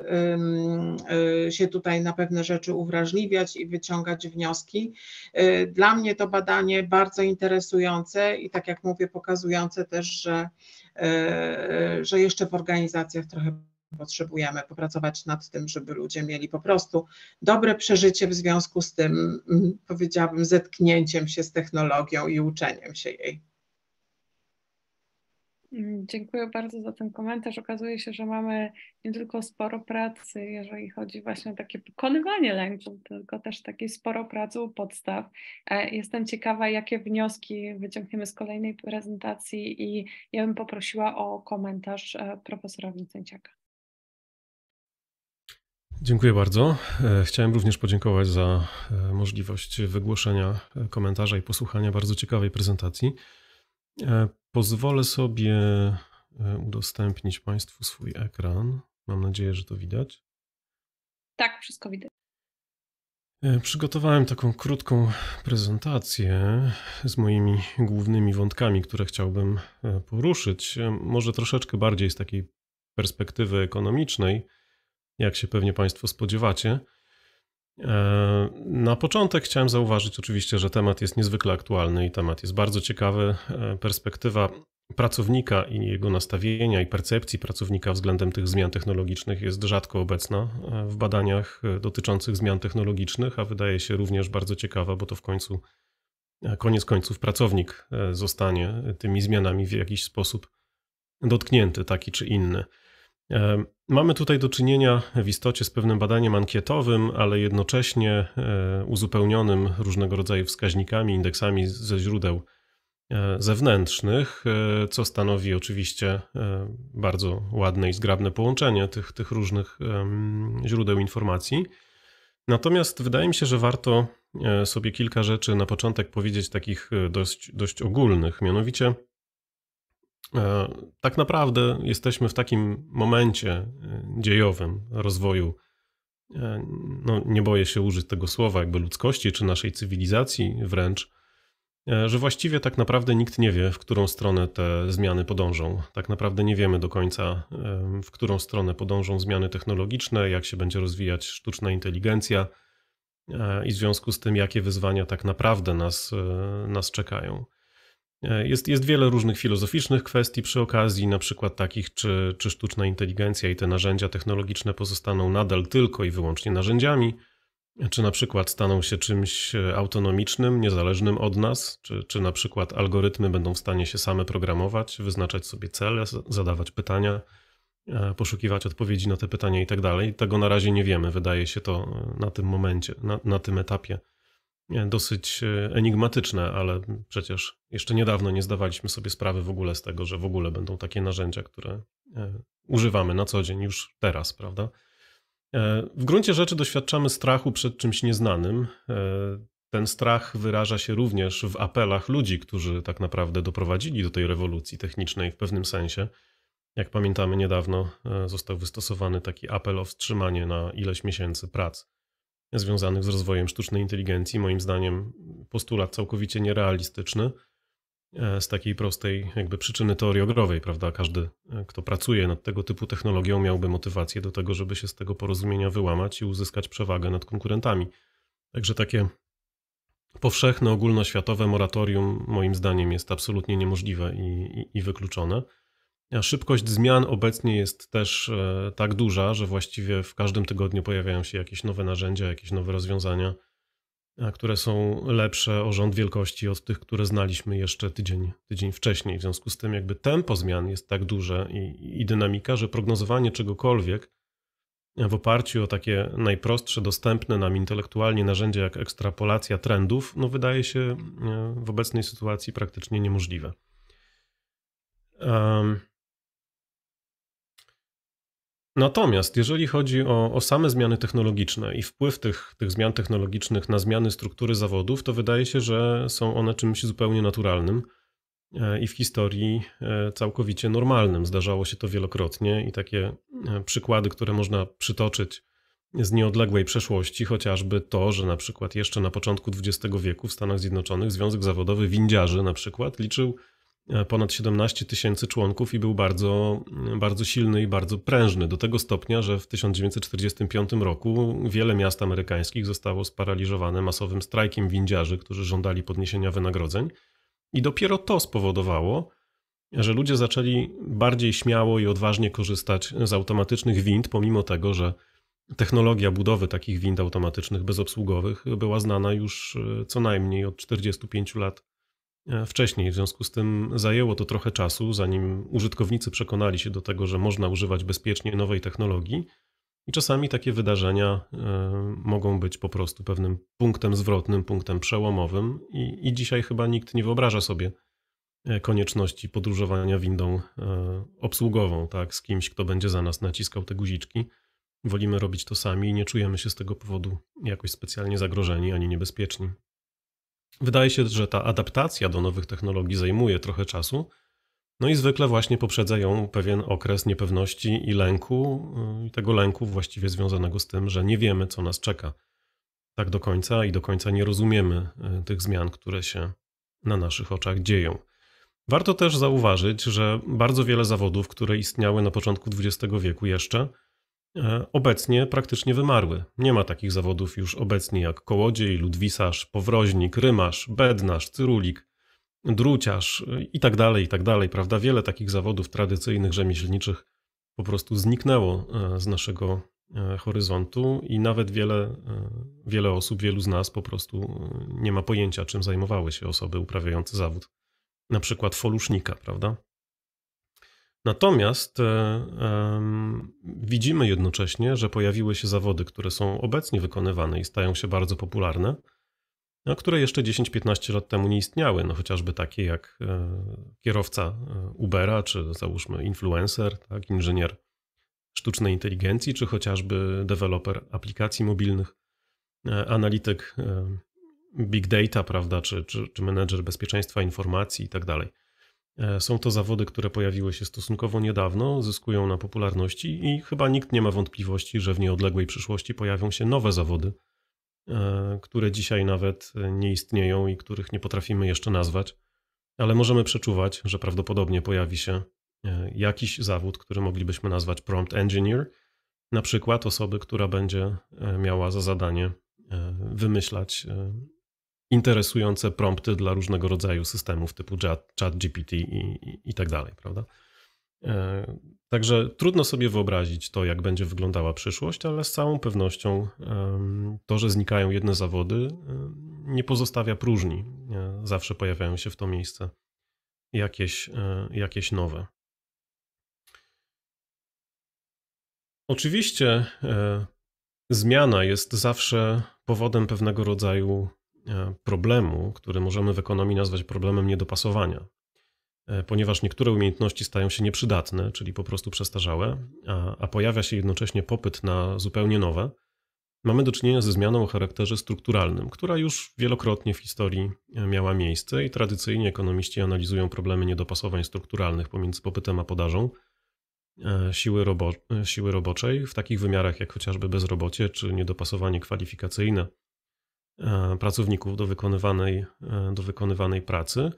y, się tutaj na pewne rzeczy uwrażliwiać i wyciągać wnioski. Dla mnie to badanie bardzo interesujące i tak jak mówię, pokazujące też, że, że jeszcze w organizacjach trochę potrzebujemy popracować nad tym, żeby ludzie mieli po prostu dobre przeżycie w związku z tym, mm, powiedziałabym, zetknięciem się z technologią i uczeniem się jej. Mm, dziękuję bardzo za ten komentarz. Okazuje się, że mamy nie tylko sporo pracy, jeżeli chodzi właśnie o takie pokonywanie lęku, tylko też takie sporo pracy u podstaw. E, jestem ciekawa, jakie wnioski wyciągniemy z kolejnej prezentacji i ja bym poprosiła o komentarz e, profesora Wincenciaka. Dziękuję bardzo. E, chciałem również podziękować za e, możliwość wygłoszenia e, komentarza i posłuchania bardzo ciekawej prezentacji. Pozwolę sobie udostępnić Państwu swój ekran. Mam nadzieję, że to widać. Tak, wszystko widać. Przygotowałem taką krótką prezentację z moimi głównymi wątkami, które chciałbym poruszyć. Może troszeczkę bardziej z takiej perspektywy ekonomicznej jak się pewnie Państwo spodziewacie. E, na początek chciałem zauważyć oczywiście, że temat jest niezwykle aktualny i temat jest bardzo ciekawy. E, perspektywa pracownika i jego nastawienia i percepcji pracownika względem tych zmian technologicznych jest rzadko obecna e, w badaniach dotyczących zmian technologicznych, a wydaje się również bardzo ciekawa, bo to w końcu, koniec końców, pracownik zostanie tymi zmianami w jakiś sposób dotknięty, taki czy inny. Mamy tutaj do czynienia w istocie z pewnym badaniem ankietowym, ale jednocześnie e, uzupełnionym różnego rodzaju wskaźnikami, indeksami ze źródeł e, zewnętrznych, e, co stanowi oczywiście bardzo ładne i zgrabne połączenie tych, tych różnych źródeł informacji. Natomiast wydaje mi się, że warto sobie kilka rzeczy na początek powiedzieć, takich dość, dość ogólnych, mianowicie E, tak naprawdę jesteśmy w takim momencie e, dziejowym rozwoju. E, no, nie boję się użyć tego słowa, jakby ludzkości czy naszej cywilizacji wręcz, że właściwie tak naprawdę nikt nie wie, w którą stronę te zmiany podążą. Tak naprawdę nie wiemy do końca, w którą stronę podążą zmiany technologiczne, jak się będzie rozwijać sztuczna inteligencja i w związku z tym, jakie wyzwania tak naprawdę nas, nas czekają. E, jest, jest wiele różnych filozoficznych kwestii przy okazji, na przykład takich, czy, czy sztuczna inteligencja i te narzędzia technologiczne pozostaną nadal tylko i wyłącznie narzędziami, czy na przykład staną się czymś e, autonomicznym, niezależnym od nas, czy, czy na przykład algorytmy będą w stanie się same programować, wyznaczać sobie cele, zadawać pytania, e, poszukiwać odpowiedzi na te pytania i tak dalej. Tego na razie nie wiemy, wydaje się to na tym momencie, na, na tym etapie dosyć e, enigmatyczne, ale przecież jeszcze niedawno nie zdawaliśmy sobie sprawy w ogóle z tego, że w ogóle będą takie narzędzia, które e, używamy na co dzień już teraz, prawda? E, w gruncie rzeczy doświadczamy strachu przed czymś nieznanym. Ten strach wyraża się również w apelach ludzi, którzy tak naprawdę doprowadzili do tej rewolucji technicznej w pewnym sensie. Jak pamiętamy, niedawno został wystosowany taki apel o wstrzymanie na ileś miesięcy prac związanych z rozwojem sztucznej inteligencji. Moim zdaniem postulat całkowicie nierealistyczny e, z takiej prostej jakby przyczyny teoriogrowej, prawda? Każdy, e, kto pracuje nad tego typu technologią, miałby motywację do tego, żeby się z tego porozumienia wyłamać i uzyskać przewagę nad konkurentami. Także takie powszechne, ogólnoświatowe moratorium moim zdaniem jest absolutnie niemożliwe i, i, i wykluczone szybkość zmian obecnie jest też e, tak duża, że właściwie w każdym tygodniu pojawiają się jakieś nowe narzędzia, jakieś nowe rozwiązania, e, które są lepsze o rząd wielkości od tych, które znaliśmy jeszcze tydzień, tydzień wcześniej. W związku z tym, jakby tempo zmian jest tak duże i, i dynamika, że prognozowanie czegokolwiek e, w oparciu o takie najprostsze, dostępne nam intelektualnie narzędzia jak ekstrapolacja trendów, no wydaje się w obecnej sytuacji praktycznie niemożliwe. Um, Natomiast jeżeli chodzi o, o same zmiany technologiczne i wpływ tych, tych zmian technologicznych na zmiany struktury zawodów, to wydaje się, że są one czymś zupełnie naturalnym e, i w historii e, całkowicie normalnym. Zdarzało się to wielokrotnie i takie e, przykłady, które można przytoczyć z nieodległej przeszłości, chociażby to, że na przykład jeszcze na początku XX wieku w Stanach Zjednoczonych Związek Zawodowy Windziarzy na przykład liczył E, ponad 17 tysięcy członków i był bardzo, mm, bardzo silny i bardzo prężny. Do tego stopnia, że w 1945 roku wiele miast amerykańskich zostało sparaliżowane masowym strajkiem windziarzy, którzy żądali podniesienia wynagrodzeń. I dopiero to spowodowało, że ludzie zaczęli bardziej śmiało i odważnie korzystać z automatycznych wind, pomimo tego, że technologia budowy takich wind automatycznych bezobsługowych była znana już e, co najmniej od 45 lat E, wcześniej. W związku z tym zajęło to trochę czasu, zanim użytkownicy przekonali się do tego, że można używać bezpiecznie nowej technologii. I czasami takie wydarzenia e, mogą być po prostu pewnym punktem zwrotnym, punktem przełomowym, i, i dzisiaj chyba nikt nie wyobraża sobie e, konieczności podróżowania windą obsługową, tak, z kimś, kto będzie za nas naciskał te guziczki. Wolimy robić to sami i nie czujemy się z tego powodu jakoś specjalnie zagrożeni ani niebezpieczni. Wydaje się, że ta adaptacja do nowych technologii zajmuje trochę czasu, no i zwykle właśnie poprzedza ją pewien okres niepewności i lęku, y, i tego lęku właściwie związanego z tym, że nie wiemy, co nas czeka tak do końca i do końca nie rozumiemy y, tych zmian, które się na naszych oczach dzieją. Warto też zauważyć, że bardzo wiele zawodów, które istniały na początku XX wieku jeszcze, E, obecnie praktycznie wymarły. Nie ma takich zawodów już obecnie jak kołodziej, ludwisarz, powroźnik, rymarz, bednarz, cyrulik, druciarz e, i tak dalej, i tak dalej, prawda? Wiele takich zawodów tradycyjnych rzemieślniczych po prostu zniknęło e, z naszego horyzontu i nawet wiele, wiele osób, wielu z nas po prostu nie ma pojęcia, czym zajmowały się osoby uprawiające zawód, na przykład folusznika, prawda? Natomiast um, widzimy jednocześnie, że pojawiły się zawody, które są obecnie wykonywane i stają się bardzo popularne, a które jeszcze 10-15 lat temu nie istniały, no chociażby takie jak e, kierowca e, Ubera, czy załóżmy influencer, tak, inżynier sztucznej inteligencji, czy chociażby deweloper aplikacji mobilnych, analityk big data, prawda, czy, czy, czy menedżer bezpieczeństwa informacji i tak dalej. E, są to zawody, które pojawiły się stosunkowo niedawno, zyskują na popularności i chyba nikt nie ma wątpliwości, że w nieodległej przyszłości pojawią się nowe zawody, e, które dzisiaj nawet nie istnieją i których nie potrafimy jeszcze nazwać, ale możemy przeczuwać, że prawdopodobnie pojawi się e, jakiś zawód, który moglibyśmy nazwać prompt engineer, na przykład osoby, która będzie miała za zadanie wymyślać interesujące prompty dla różnego rodzaju systemów typu chat, GPT i, i, i tak dalej, prawda? E, także trudno sobie wyobrazić to, jak będzie wyglądała przyszłość, ale z całą pewnością to, że znikają jedne zawody, nie pozostawia próżni. E, zawsze pojawiają się w to miejsce jakieś, e, jakieś nowe. Oczywiście zmiana jest zawsze powodem pewnego rodzaju E, problemu, który możemy w ekonomii nazwać problemem niedopasowania, e, ponieważ niektóre umiejętności stają się nieprzydatne, czyli po prostu przestarzałe, a, a pojawia się jednocześnie popyt na zupełnie nowe, mamy do czynienia ze zmianą o charakterze strukturalnym, która już wielokrotnie w historii e, miała miejsce i tradycyjnie ekonomiści analizują problemy niedopasowań strukturalnych pomiędzy popytem a podażą siły, robo siły roboczej w takich wymiarach jak chociażby bezrobocie czy niedopasowanie kwalifikacyjne E, pracowników do wykonywanej, e, do wykonywanej pracy.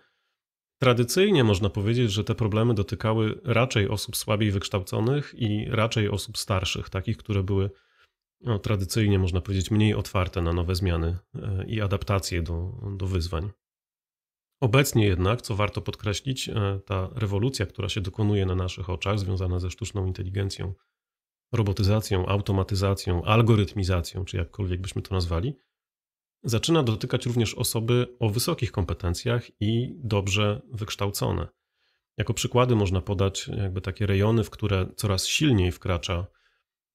Tradycyjnie można powiedzieć, że te problemy dotykały raczej osób słabiej wykształconych i raczej osób starszych, takich, które były no, tradycyjnie, można powiedzieć, mniej otwarte na nowe zmiany e, i adaptacje do, do wyzwań. Obecnie jednak, co warto podkreślić, ta rewolucja, która się dokonuje na naszych oczach, związana ze sztuczną inteligencją, robotyzacją, automatyzacją, algorytmizacją, czy jakkolwiek byśmy to nazwali, zaczyna dotykać również osoby o wysokich kompetencjach i dobrze wykształcone. Jako przykłady można podać jakby takie rejony, w które coraz silniej wkracza,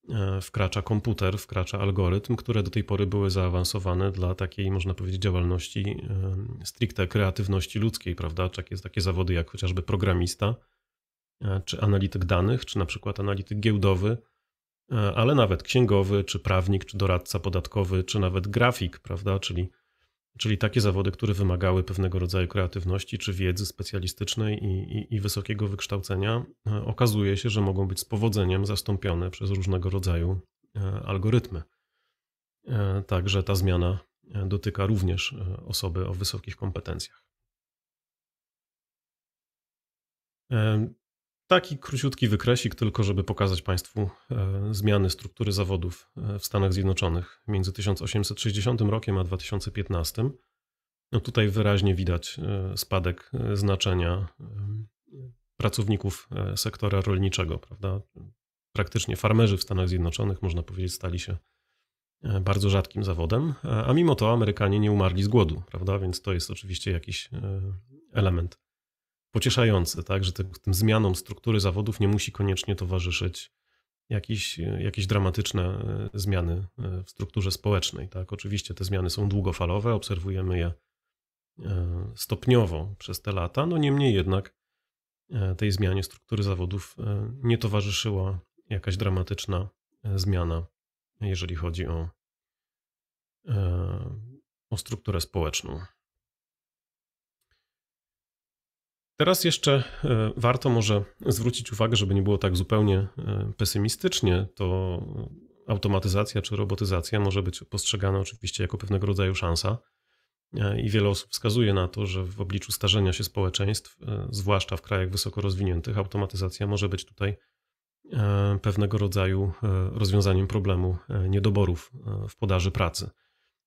e, wkracza komputer, wkracza algorytm, które do tej pory były zaawansowane dla takiej, można powiedzieć, działalności e, stricte kreatywności ludzkiej, prawda? Takie, takie zawody jak chociażby programista, e, czy analityk danych, czy na przykład analityk giełdowy – E, ale nawet księgowy, czy prawnik, czy doradca podatkowy, czy nawet grafik, prawda? Czyli, czyli takie zawody, które wymagały pewnego rodzaju kreatywności, czy wiedzy specjalistycznej i, i, i wysokiego wykształcenia, e, okazuje się, że mogą być z powodzeniem zastąpione przez różnego rodzaju e, algorytmy. Także ta zmiana dotyka również osoby o wysokich kompetencjach. Taki króciutki wykresik, tylko żeby pokazać Państwu e, zmiany struktury zawodów e, w Stanach Zjednoczonych między 1860 rokiem a 2015. No tutaj wyraźnie widać e, spadek znaczenia pracowników sektora rolniczego, prawda? Praktycznie farmerzy w Stanach Zjednoczonych, można powiedzieć, stali się bardzo rzadkim zawodem, a mimo to Amerykanie nie umarli z głodu, prawda? Więc to jest oczywiście jakiś element pocieszające, tak, że tym, tym zmianom struktury zawodów nie musi koniecznie towarzyszyć jakieś, jakieś dramatyczne e, zmiany e, w strukturze społecznej. Tak? Oczywiście te zmiany są długofalowe, obserwujemy je e, stopniowo przez te lata, no niemniej jednak tej zmianie struktury zawodów nie towarzyszyła jakaś dramatyczna zmiana, jeżeli chodzi o, o strukturę społeczną. Teraz jeszcze e, warto może zwrócić uwagę, żeby nie było tak zupełnie e, pesymistycznie, to automatyzacja czy robotyzacja może być postrzegana oczywiście jako pewnego rodzaju szansa. E, I wiele osób wskazuje na to, że w obliczu starzenia się społeczeństw, zwłaszcza w krajach wysoko rozwiniętych, automatyzacja może być tutaj pewnego rodzaju rozwiązaniem problemu niedoborów w podaży pracy.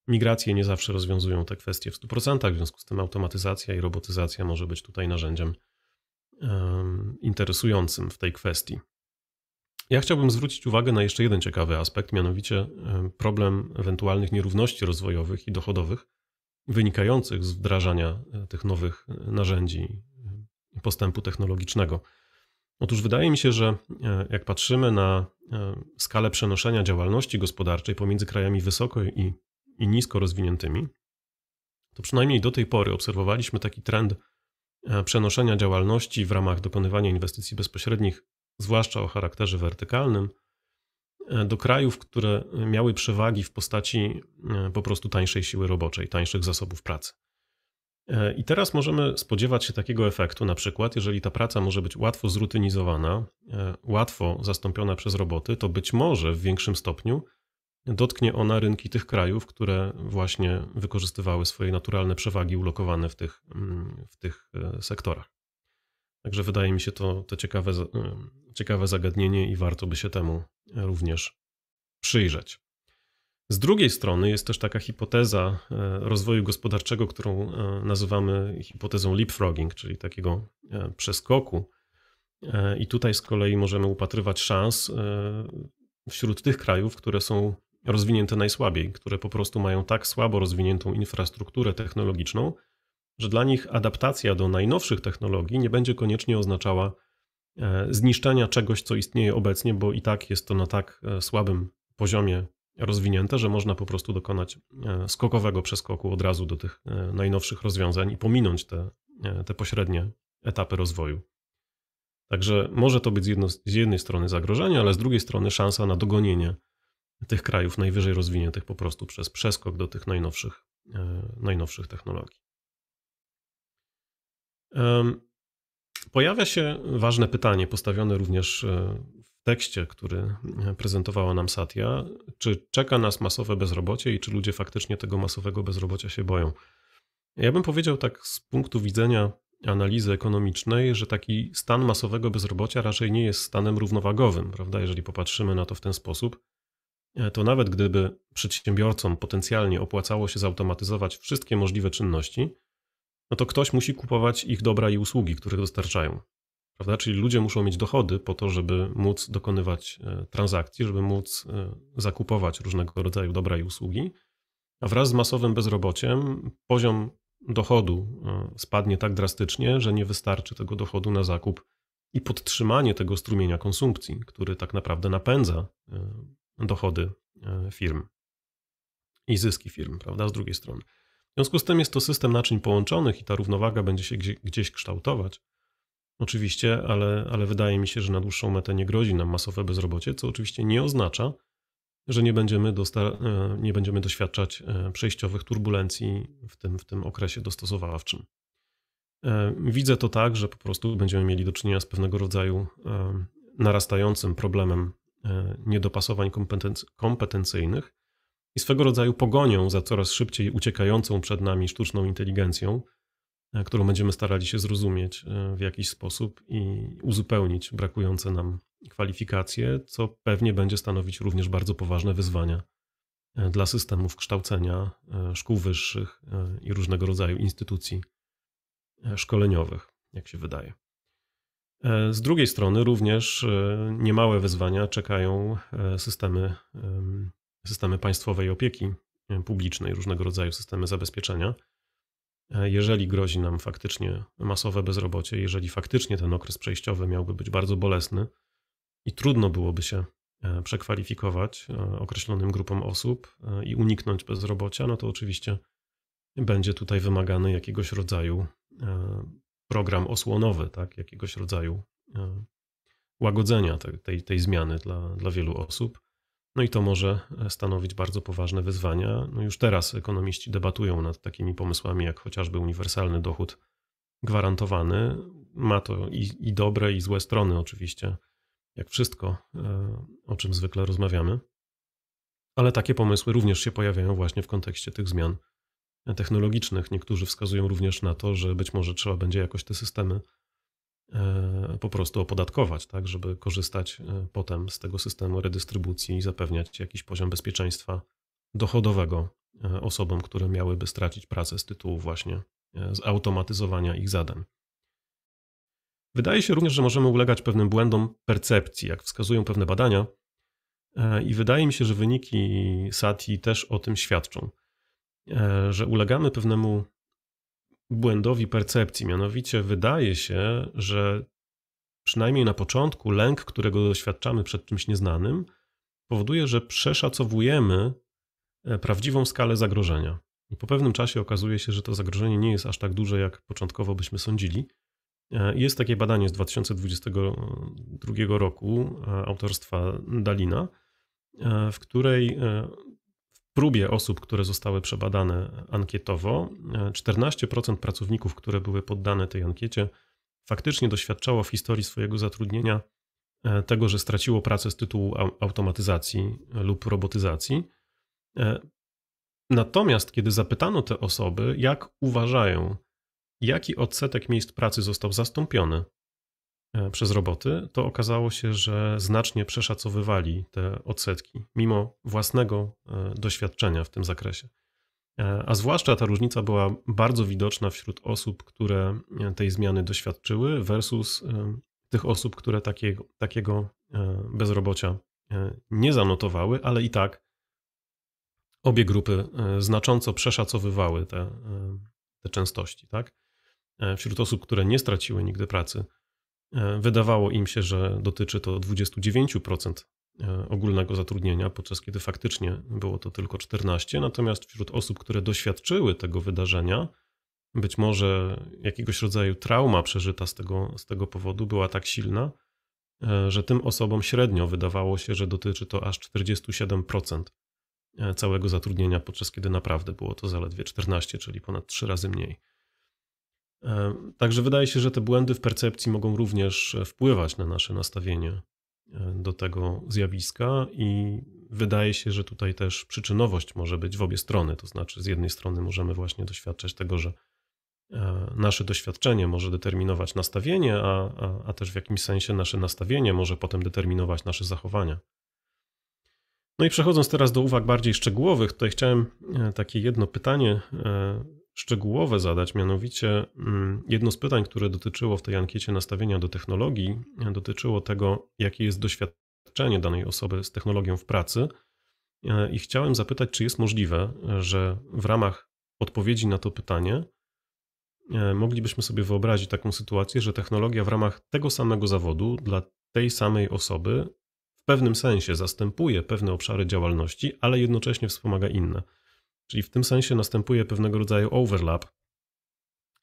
Migracje nie zawsze rozwiązują te kwestie w 100%, w związku z tym automatyzacja i robotyzacja może być tutaj narzędziem interesującym w tej kwestii. Ja chciałbym zwrócić uwagę na jeszcze jeden ciekawy aspekt, mianowicie problem ewentualnych nierówności rozwojowych i dochodowych wynikających z wdrażania e, tych nowych e, narzędzi e, postępu technologicznego. Otóż wydaje mi się, że jak patrzymy na skalę przenoszenia działalności gospodarczej pomiędzy krajami wysoko i i nisko rozwiniętymi, to przynajmniej do tej pory obserwowaliśmy taki trend e, przenoszenia działalności w ramach dokonywania inwestycji bezpośrednich, zwłaszcza o charakterze wertykalnym, e, do krajów, które miały przewagi w postaci e, po prostu tańszej siły roboczej, tańszych zasobów pracy. I teraz możemy spodziewać się takiego efektu, na przykład, jeżeli ta praca może być łatwo zrutynizowana, łatwo zastąpiona przez roboty, to być może w większym stopniu dotknie ona rynki tych krajów, które właśnie wykorzystywały swoje naturalne przewagi ulokowane w tych, mm, w tych e, sektorach. Także wydaje mi się to, to ciekawe, e, ciekawe zagadnienie i warto by się temu e, również przyjrzeć. Z drugiej strony jest też taka hipoteza rozwoju gospodarczego, którą nazywamy hipotezą leapfrogging, czyli takiego przeskoku. I tutaj z kolei możemy upatrywać szans wśród tych krajów, które są rozwinięte najsłabiej, które po prostu mają tak słabo rozwiniętą infrastrukturę technologiczną, że dla nich adaptacja do najnowszych technologii nie będzie koniecznie oznaczała e, zniszczenia czegoś, co istnieje obecnie, bo i tak jest to na tak e, słabym poziomie rozwinięte, że można po prostu dokonać e, skokowego przeskoku od razu do tych najnowszych rozwiązań i pominąć te, te pośrednie etapy rozwoju. Także może to być z, jedno, z jednej strony zagrożenie, ale z drugiej strony szansa na dogonienie tych krajów najwyżej rozwiniętych po prostu przez przeskok do tych najnowszych, e, najnowszych technologii. Pojawia się ważne pytanie, postawione również e, w tekście, który e, prezentowała nam Satya, czy czeka nas masowe bezrobocie i czy ludzie faktycznie tego masowego bezrobocia się boją. Ja bym powiedział tak z punktu widzenia analizy ekonomicznej, że taki stan masowego bezrobocia raczej nie jest stanem równowagowym, prawda? Jeżeli popatrzymy na to w ten sposób, E, to nawet gdyby przedsiębiorcom potencjalnie opłacało się zautomatyzować wszystkie możliwe czynności, no to ktoś musi kupować ich dobra i usługi, których dostarczają. Prawda? Czyli ludzie muszą mieć dochody po to, żeby móc dokonywać e, transakcji, żeby móc e, zakupować różnego rodzaju dobra i usługi. A wraz z masowym bezrobociem poziom dochodu spadnie tak drastycznie, że nie wystarczy tego dochodu na zakup i podtrzymanie tego strumienia konsumpcji, który tak naprawdę napędza dochody e, firm i zyski firm, prawda, z drugiej strony. W związku z tym jest to system naczyń połączonych i ta równowaga będzie się gdzieś kształtować. Oczywiście, ale, ale wydaje mi się, że na dłuższą metę nie grozi nam masowe bezrobocie, co oczywiście nie oznacza, że nie będziemy, e, nie będziemy doświadczać e, przejściowych turbulencji w tym, w tym okresie dostosowawczym. Widzę to tak, że po prostu będziemy mieli do czynienia z pewnego rodzaju narastającym problemem E, niedopasowań kompetencyjnych i swego rodzaju pogonią za coraz szybciej uciekającą przed nami sztuczną inteligencją, e, którą będziemy starali się zrozumieć e, w jakiś sposób i uzupełnić brakujące nam kwalifikacje, co pewnie będzie stanowić również bardzo poważne wyzwania dla systemów kształcenia, szkół wyższych i różnego rodzaju instytucji szkoleniowych, jak się wydaje. E, z drugiej strony również e, niemałe wyzwania czekają e, systemy, systemy państwowej opieki publicznej, różnego rodzaju systemy zabezpieczenia. Jeżeli grozi nam faktycznie masowe bezrobocie, jeżeli faktycznie ten okres przejściowy miałby być bardzo bolesny i trudno byłoby się przekwalifikować określonym grupom osób i uniknąć bezrobocia, no to oczywiście będzie tutaj wymagany jakiegoś rodzaju program osłonowy, tak, jakiegoś rodzaju e, łagodzenia tej, tej, tej zmiany dla, dla wielu osób. No i to może e, stanowić bardzo poważne wyzwania. No już teraz ekonomiści debatują nad takimi pomysłami, jak chociażby uniwersalny dochód gwarantowany. Ma to i, i dobre, i złe strony, oczywiście, jak wszystko, e, o czym zwykle rozmawiamy. Ale takie pomysły również się pojawiają właśnie w kontekście tych zmian technologicznych. Niektórzy wskazują również na to, że być może trzeba będzie jakoś te systemy e, po prostu opodatkować, tak, żeby korzystać e, potem z tego systemu redystrybucji i zapewniać jakiś poziom bezpieczeństwa dochodowego e, osobom, które miałyby stracić pracę z tytułu właśnie zautomatyzowania ich zadań. Wydaje się również, że możemy ulegać pewnym błędom percepcji, jak wskazują pewne badania, i wydaje mi się, że wyniki SATI też o tym świadczą. E, że ulegamy pewnemu błędowi percepcji. Mianowicie wydaje się, że przynajmniej na początku lęk, którego doświadczamy przed czymś nieznanym, powoduje, że przeszacowujemy e, prawdziwą skalę zagrożenia. I po pewnym czasie okazuje się, że to zagrożenie nie jest aż tak duże, jak początkowo byśmy sądzili. E, jest takie badanie z 2022 roku autorstwa Dalina, w której próbie osób, które zostały przebadane ankietowo, 14% pracowników, które były poddane tej ankiecie, faktycznie doświadczało w historii swojego zatrudnienia e, tego, że straciło pracę z tytułu automatyzacji e, lub robotyzacji. E, natomiast, kiedy zapytano te osoby, jak uważają, jaki odsetek miejsc pracy został zastąpiony E, przez roboty, to okazało się, że znacznie przeszacowywali te odsetki, mimo własnego e, doświadczenia w tym zakresie. E, a zwłaszcza ta różnica była bardzo widoczna wśród osób, które tej zmiany doświadczyły, versus tych osób, które takiego, takiego bezrobocia nie zanotowały, ale i tak obie grupy znacząco przeszacowywały te, te częstości. Tak? Wśród osób, które nie straciły nigdy pracy, E, wydawało im się, że dotyczy to 29% e, ogólnego zatrudnienia, podczas kiedy faktycznie było to tylko 14%. Natomiast wśród osób, które doświadczyły tego wydarzenia, być może jakiegoś rodzaju trauma przeżyta z tego, z tego powodu była tak silna, e, że tym osobom średnio wydawało się, że dotyczy to aż 47% całego zatrudnienia, podczas kiedy naprawdę było to zaledwie 14, czyli ponad 3 razy mniej. E, także wydaje się, że te błędy w percepcji mogą również e, wpływać na nasze nastawienie e, do tego zjawiska i wydaje się, że tutaj też przyczynowość może być w obie strony. To znaczy, z jednej strony możemy właśnie doświadczać tego, że nasze doświadczenie może determinować nastawienie, a, a, a też w jakimś sensie nasze nastawienie może potem determinować nasze zachowania. No i przechodząc teraz do uwag bardziej szczegółowych, tutaj chciałem takie jedno pytanie szczegółowe zadać. Mianowicie mm, jedno z pytań, które dotyczyło w tej ankiecie nastawienia do technologii, dotyczyło tego, jakie jest doświadczenie danej osoby z technologią w pracy. E, I chciałem zapytać, czy jest możliwe, że w ramach odpowiedzi na to pytanie e, moglibyśmy sobie wyobrazić taką sytuację, że technologia w ramach tego samego zawodu dla tej samej osoby w pewnym sensie zastępuje pewne obszary działalności, ale jednocześnie wspomaga inne. Czyli w tym sensie następuje pewnego rodzaju overlap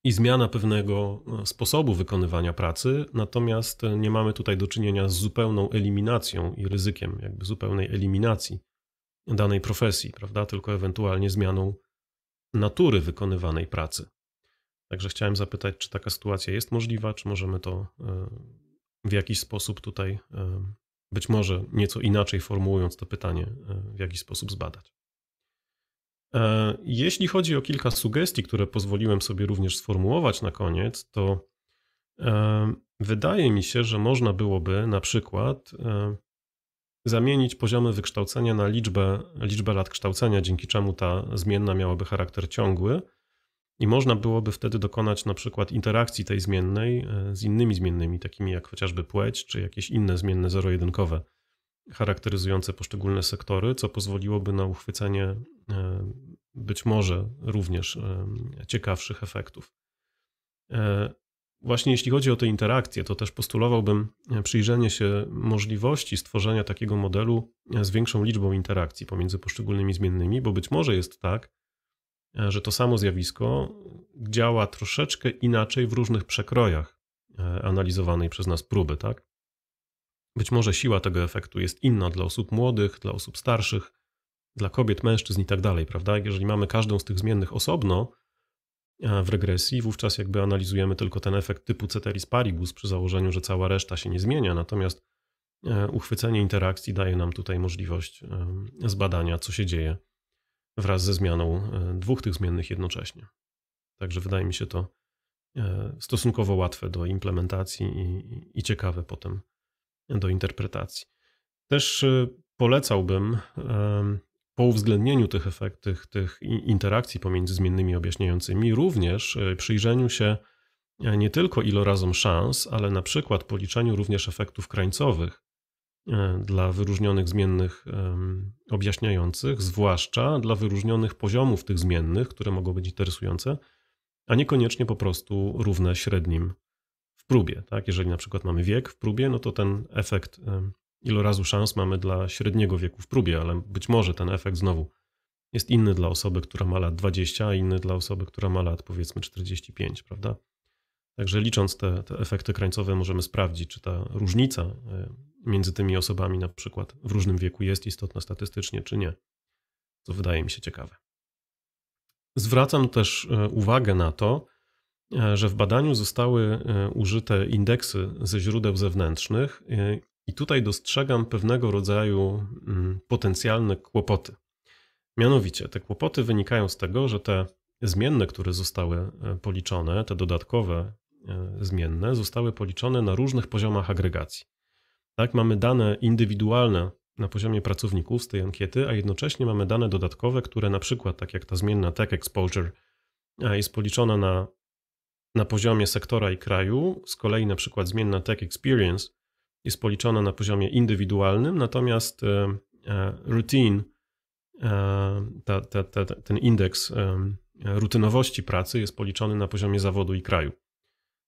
i zmiana pewnego e, sposobu wykonywania pracy, natomiast e, nie mamy tutaj do czynienia z zupełną eliminacją i ryzykiem jakby zupełnej eliminacji danej profesji, prawda? Tylko ewentualnie zmianą natury wykonywanej pracy. Także chciałem zapytać, czy taka sytuacja jest możliwa, czy możemy to e, w jakiś sposób tutaj, być może nieco inaczej formułując to pytanie, w jakiś sposób zbadać. E, jeśli chodzi o kilka sugestii, które pozwoliłem sobie również sformułować na koniec, to e, wydaje mi się, że można byłoby na przykład e, zamienić poziomy wykształcenia na liczbę, liczbę lat kształcenia, dzięki czemu ta zmienna miałaby charakter ciągły. I można byłoby wtedy dokonać na przykład interakcji tej zmiennej z innymi zmiennymi, takimi jak chociażby płeć czy jakieś inne zmienne zero-jedynkowe charakteryzujące poszczególne sektory, co pozwoliłoby na uchwycenie e, być może również e, ciekawszych efektów. E, właśnie jeśli chodzi o te interakcje, to też postulowałbym przyjrzenie się możliwości stworzenia takiego modelu z większą liczbą interakcji pomiędzy poszczególnymi zmiennymi, bo być może jest tak, że to samo zjawisko działa troszeczkę inaczej w różnych przekrojach analizowanej przez nas próby, tak? Być może siła tego efektu jest inna dla osób młodych, dla osób starszych, dla kobiet, mężczyzn i tak dalej, prawda? Jeżeli mamy każdą z tych zmiennych osobno e, w regresji, wówczas jakby analizujemy tylko ten efekt typu ceteris paribus przy założeniu, że cała reszta się nie zmienia, natomiast e, uchwycenie interakcji daje nam tutaj możliwość e, zbadania, co się dzieje wraz ze zmianą dwóch tych zmiennych jednocześnie. Także wydaje mi się to stosunkowo łatwe do implementacji i, i ciekawe potem do interpretacji. Też y, polecałbym po uwzględnieniu tych efektów, tych interakcji pomiędzy zmiennymi objaśniającymi, również y, przyjrzeniu się e, nie tylko ilorazom szans, ale na przykład policzeniu również efektów krańcowych e, dla wyróżnionych zmiennych objaśniających, zwłaszcza dla wyróżnionych poziomów tych zmiennych, które mogą być interesujące, a niekoniecznie po prostu równe średnim w próbie. Tak? Jeżeli na przykład mamy wiek w próbie, no to ten efekt, ilu razu szans mamy dla średniego wieku w próbie, ale być może ten efekt znowu jest inny dla osoby, która ma lat 20, a inny dla osoby, która ma lat powiedzmy 45, prawda? Także licząc te, te efekty krańcowe, możemy sprawdzić, czy ta różnica e, między tymi osobami, na przykład w różnym wieku, jest istotna statystycznie, czy nie. Co wydaje mi się ciekawe. Zwracam też e, uwagę na to, E, że w badaniu zostały e, użyte indeksy ze źródeł zewnętrznych e, i tutaj dostrzegam pewnego rodzaju mm, potencjalne kłopoty. Mianowicie te kłopoty wynikają z tego, że te zmienne, które zostały policzone, te dodatkowe zmienne, zostały policzone na różnych poziomach agregacji. Tak, mamy dane indywidualne na poziomie pracowników z tej ankiety, a jednocześnie mamy dane dodatkowe, które na przykład, tak jak ta zmienna Tech Exposure, jest policzona na na poziomie sektora i kraju. Z kolei na przykład zmienna Tech Experience jest policzona na poziomie indywidualnym, natomiast e, e, routine, e, ta, ta, ta, ten indeks rutynowości pracy jest policzony na poziomie zawodu i kraju.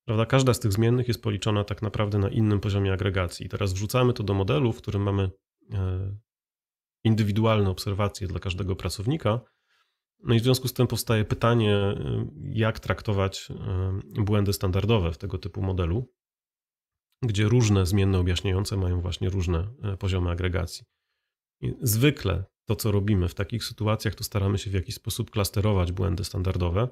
Prawda? Każda z tych zmiennych jest policzona tak naprawdę na innym poziomie agregacji. teraz wrzucamy to do modelu, w którym mamy indywidualne obserwacje dla każdego pracownika no i w związku z tym powstaje pytanie, jak traktować błędy standardowe w tego typu modelu, gdzie różne zmienne objaśniające mają właśnie różne e, poziomy agregacji. I zwykle to, co robimy w takich sytuacjach, to staramy się w jakiś sposób klasterować błędy standardowe,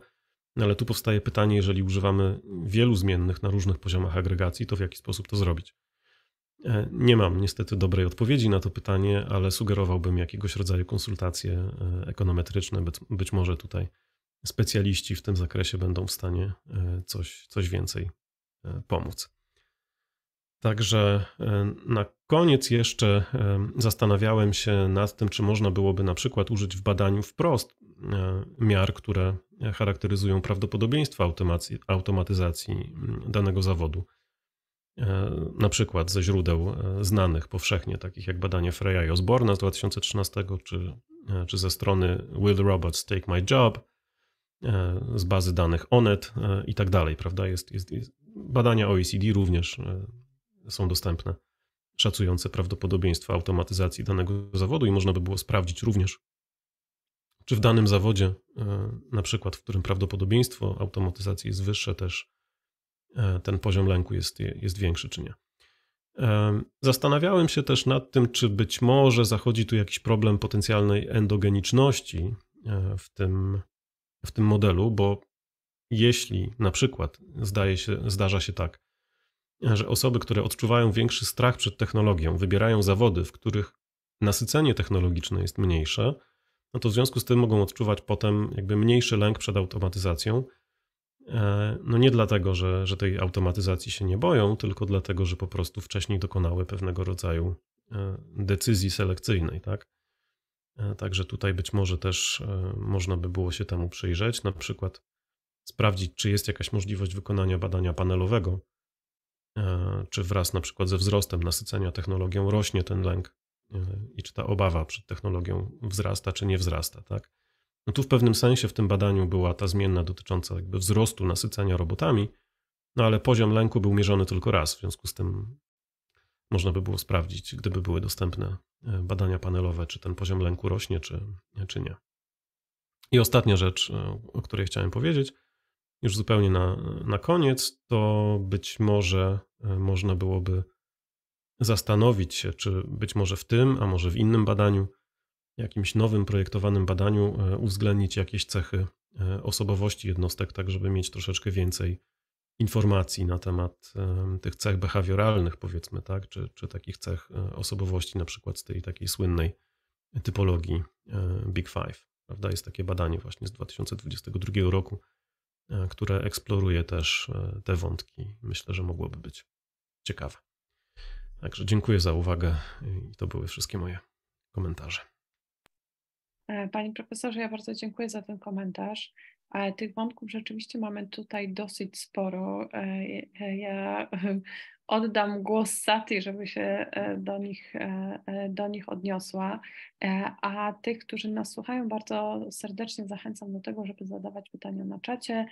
no ale tu powstaje pytanie, jeżeli używamy wielu zmiennych na różnych poziomach agregacji, to w jaki sposób to zrobić? E, nie mam niestety dobrej odpowiedzi na to pytanie, ale sugerowałbym jakiegoś rodzaju konsultacje e, ekonometryczne. Być może tutaj specjaliści w tym zakresie będą w stanie e, coś, coś więcej pomóc. Także na koniec jeszcze zastanawiałem się nad tym, czy można byłoby na przykład użyć w badaniu wprost miar, które charakteryzują prawdopodobieństwo automatyzacji danego zawodu. E, na przykład ze źródeł e, znanych powszechnie, takich jak badanie Freya i Osborna z 2013, czy, e, czy ze strony Will Robots Take My Job, z bazy danych Onet i tak dalej, prawda? Jest, jest, jest, badania OECD również są dostępne, szacujące prawdopodobieństwo automatyzacji danego zawodu i można by było sprawdzić również, czy w danym zawodzie, na przykład, w którym prawdopodobieństwo automatyzacji jest wyższe, też E, ten poziom lęku jest, jest większy czy nie. E, zastanawiałem się też nad tym, czy być może zachodzi tu jakiś problem potencjalnej endogeniczności e, w tym, w tym modelu, bo jeśli na przykład zdaje się, zdarza się tak, że osoby, które odczuwają większy strach przed technologią, wybierają zawody, w których nasycenie technologiczne jest mniejsze, no to w związku z tym mogą odczuwać potem jakby mniejszy lęk przed automatyzacją, E, no nie dlatego, że, że tej automatyzacji się nie boją, tylko dlatego, że po prostu wcześniej dokonały pewnego rodzaju e, decyzji selekcyjnej, tak? E, także tutaj być może też można by było się temu przyjrzeć, na przykład sprawdzić, czy jest jakaś możliwość wykonania badania panelowego, czy wraz na przykład ze wzrostem nasycenia technologią rośnie ten lęk i czy ta obawa przed technologią wzrasta, czy nie wzrasta, tak? No tu w pewnym sensie w tym badaniu była ta zmienna dotycząca jakby wzrostu nasycenia robotami, no ale poziom lęku był mierzony tylko raz, w związku z tym można by było sprawdzić, gdyby były dostępne e, badania panelowe, czy ten poziom lęku rośnie, czy, czy nie. I ostatnia rzecz, e, o której chciałem powiedzieć, już zupełnie na, na koniec, to być może e, można byłoby zastanowić się, czy być może w tym, a może w innym badaniu jakimś nowym projektowanym badaniu e, uwzględnić jakieś cechy e, osobowości jednostek, tak żeby mieć troszeczkę więcej informacji na temat tych cech behawioralnych, powiedzmy, tak, czy, czy takich cech e, osobowości, na przykład z tej takiej słynnej typologii Big Five. Prawda? Jest takie badanie właśnie z 2022 roku, które eksploruje też te wątki. Myślę, że mogłoby być ciekawe. Także dziękuję za uwagę i to były wszystkie moje komentarze. E, panie profesorze, ja bardzo dziękuję za ten komentarz. Tych wątków rzeczywiście mamy tutaj dosyć sporo. E, e, ja oddam głos Sati, żeby się do nich, do nich odniosła. A tych, którzy nas słuchają, bardzo serdecznie zachęcam do tego, żeby zadawać pytania na czacie.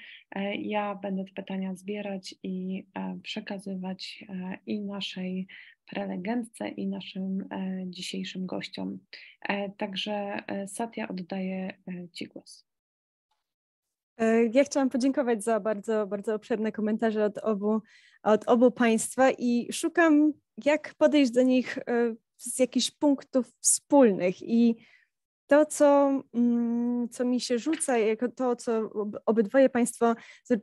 Ja będę te pytania zbierać i przekazywać i naszej prelegentce i naszym e, dzisiejszym gościom. E, także e, Satya oddaję Ci głos. Ja chciałam podziękować za bardzo, bardzo obszerne komentarze od obu, od obu Państwa i szukam, jak podejść do nich z jakichś punktów wspólnych. I to, co, mm, co mi się rzuca, jako to, co obydwoje Państwo,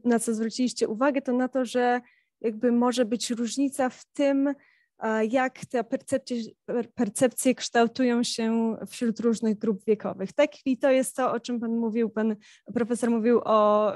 na co zwróciliście uwagę, to na to, że jakby może być różnica w tym, jak te percepcje, percepcje kształtują się wśród różnych grup wiekowych. Tak, i to jest to, o czym Pan mówił, Pan profesor mówił o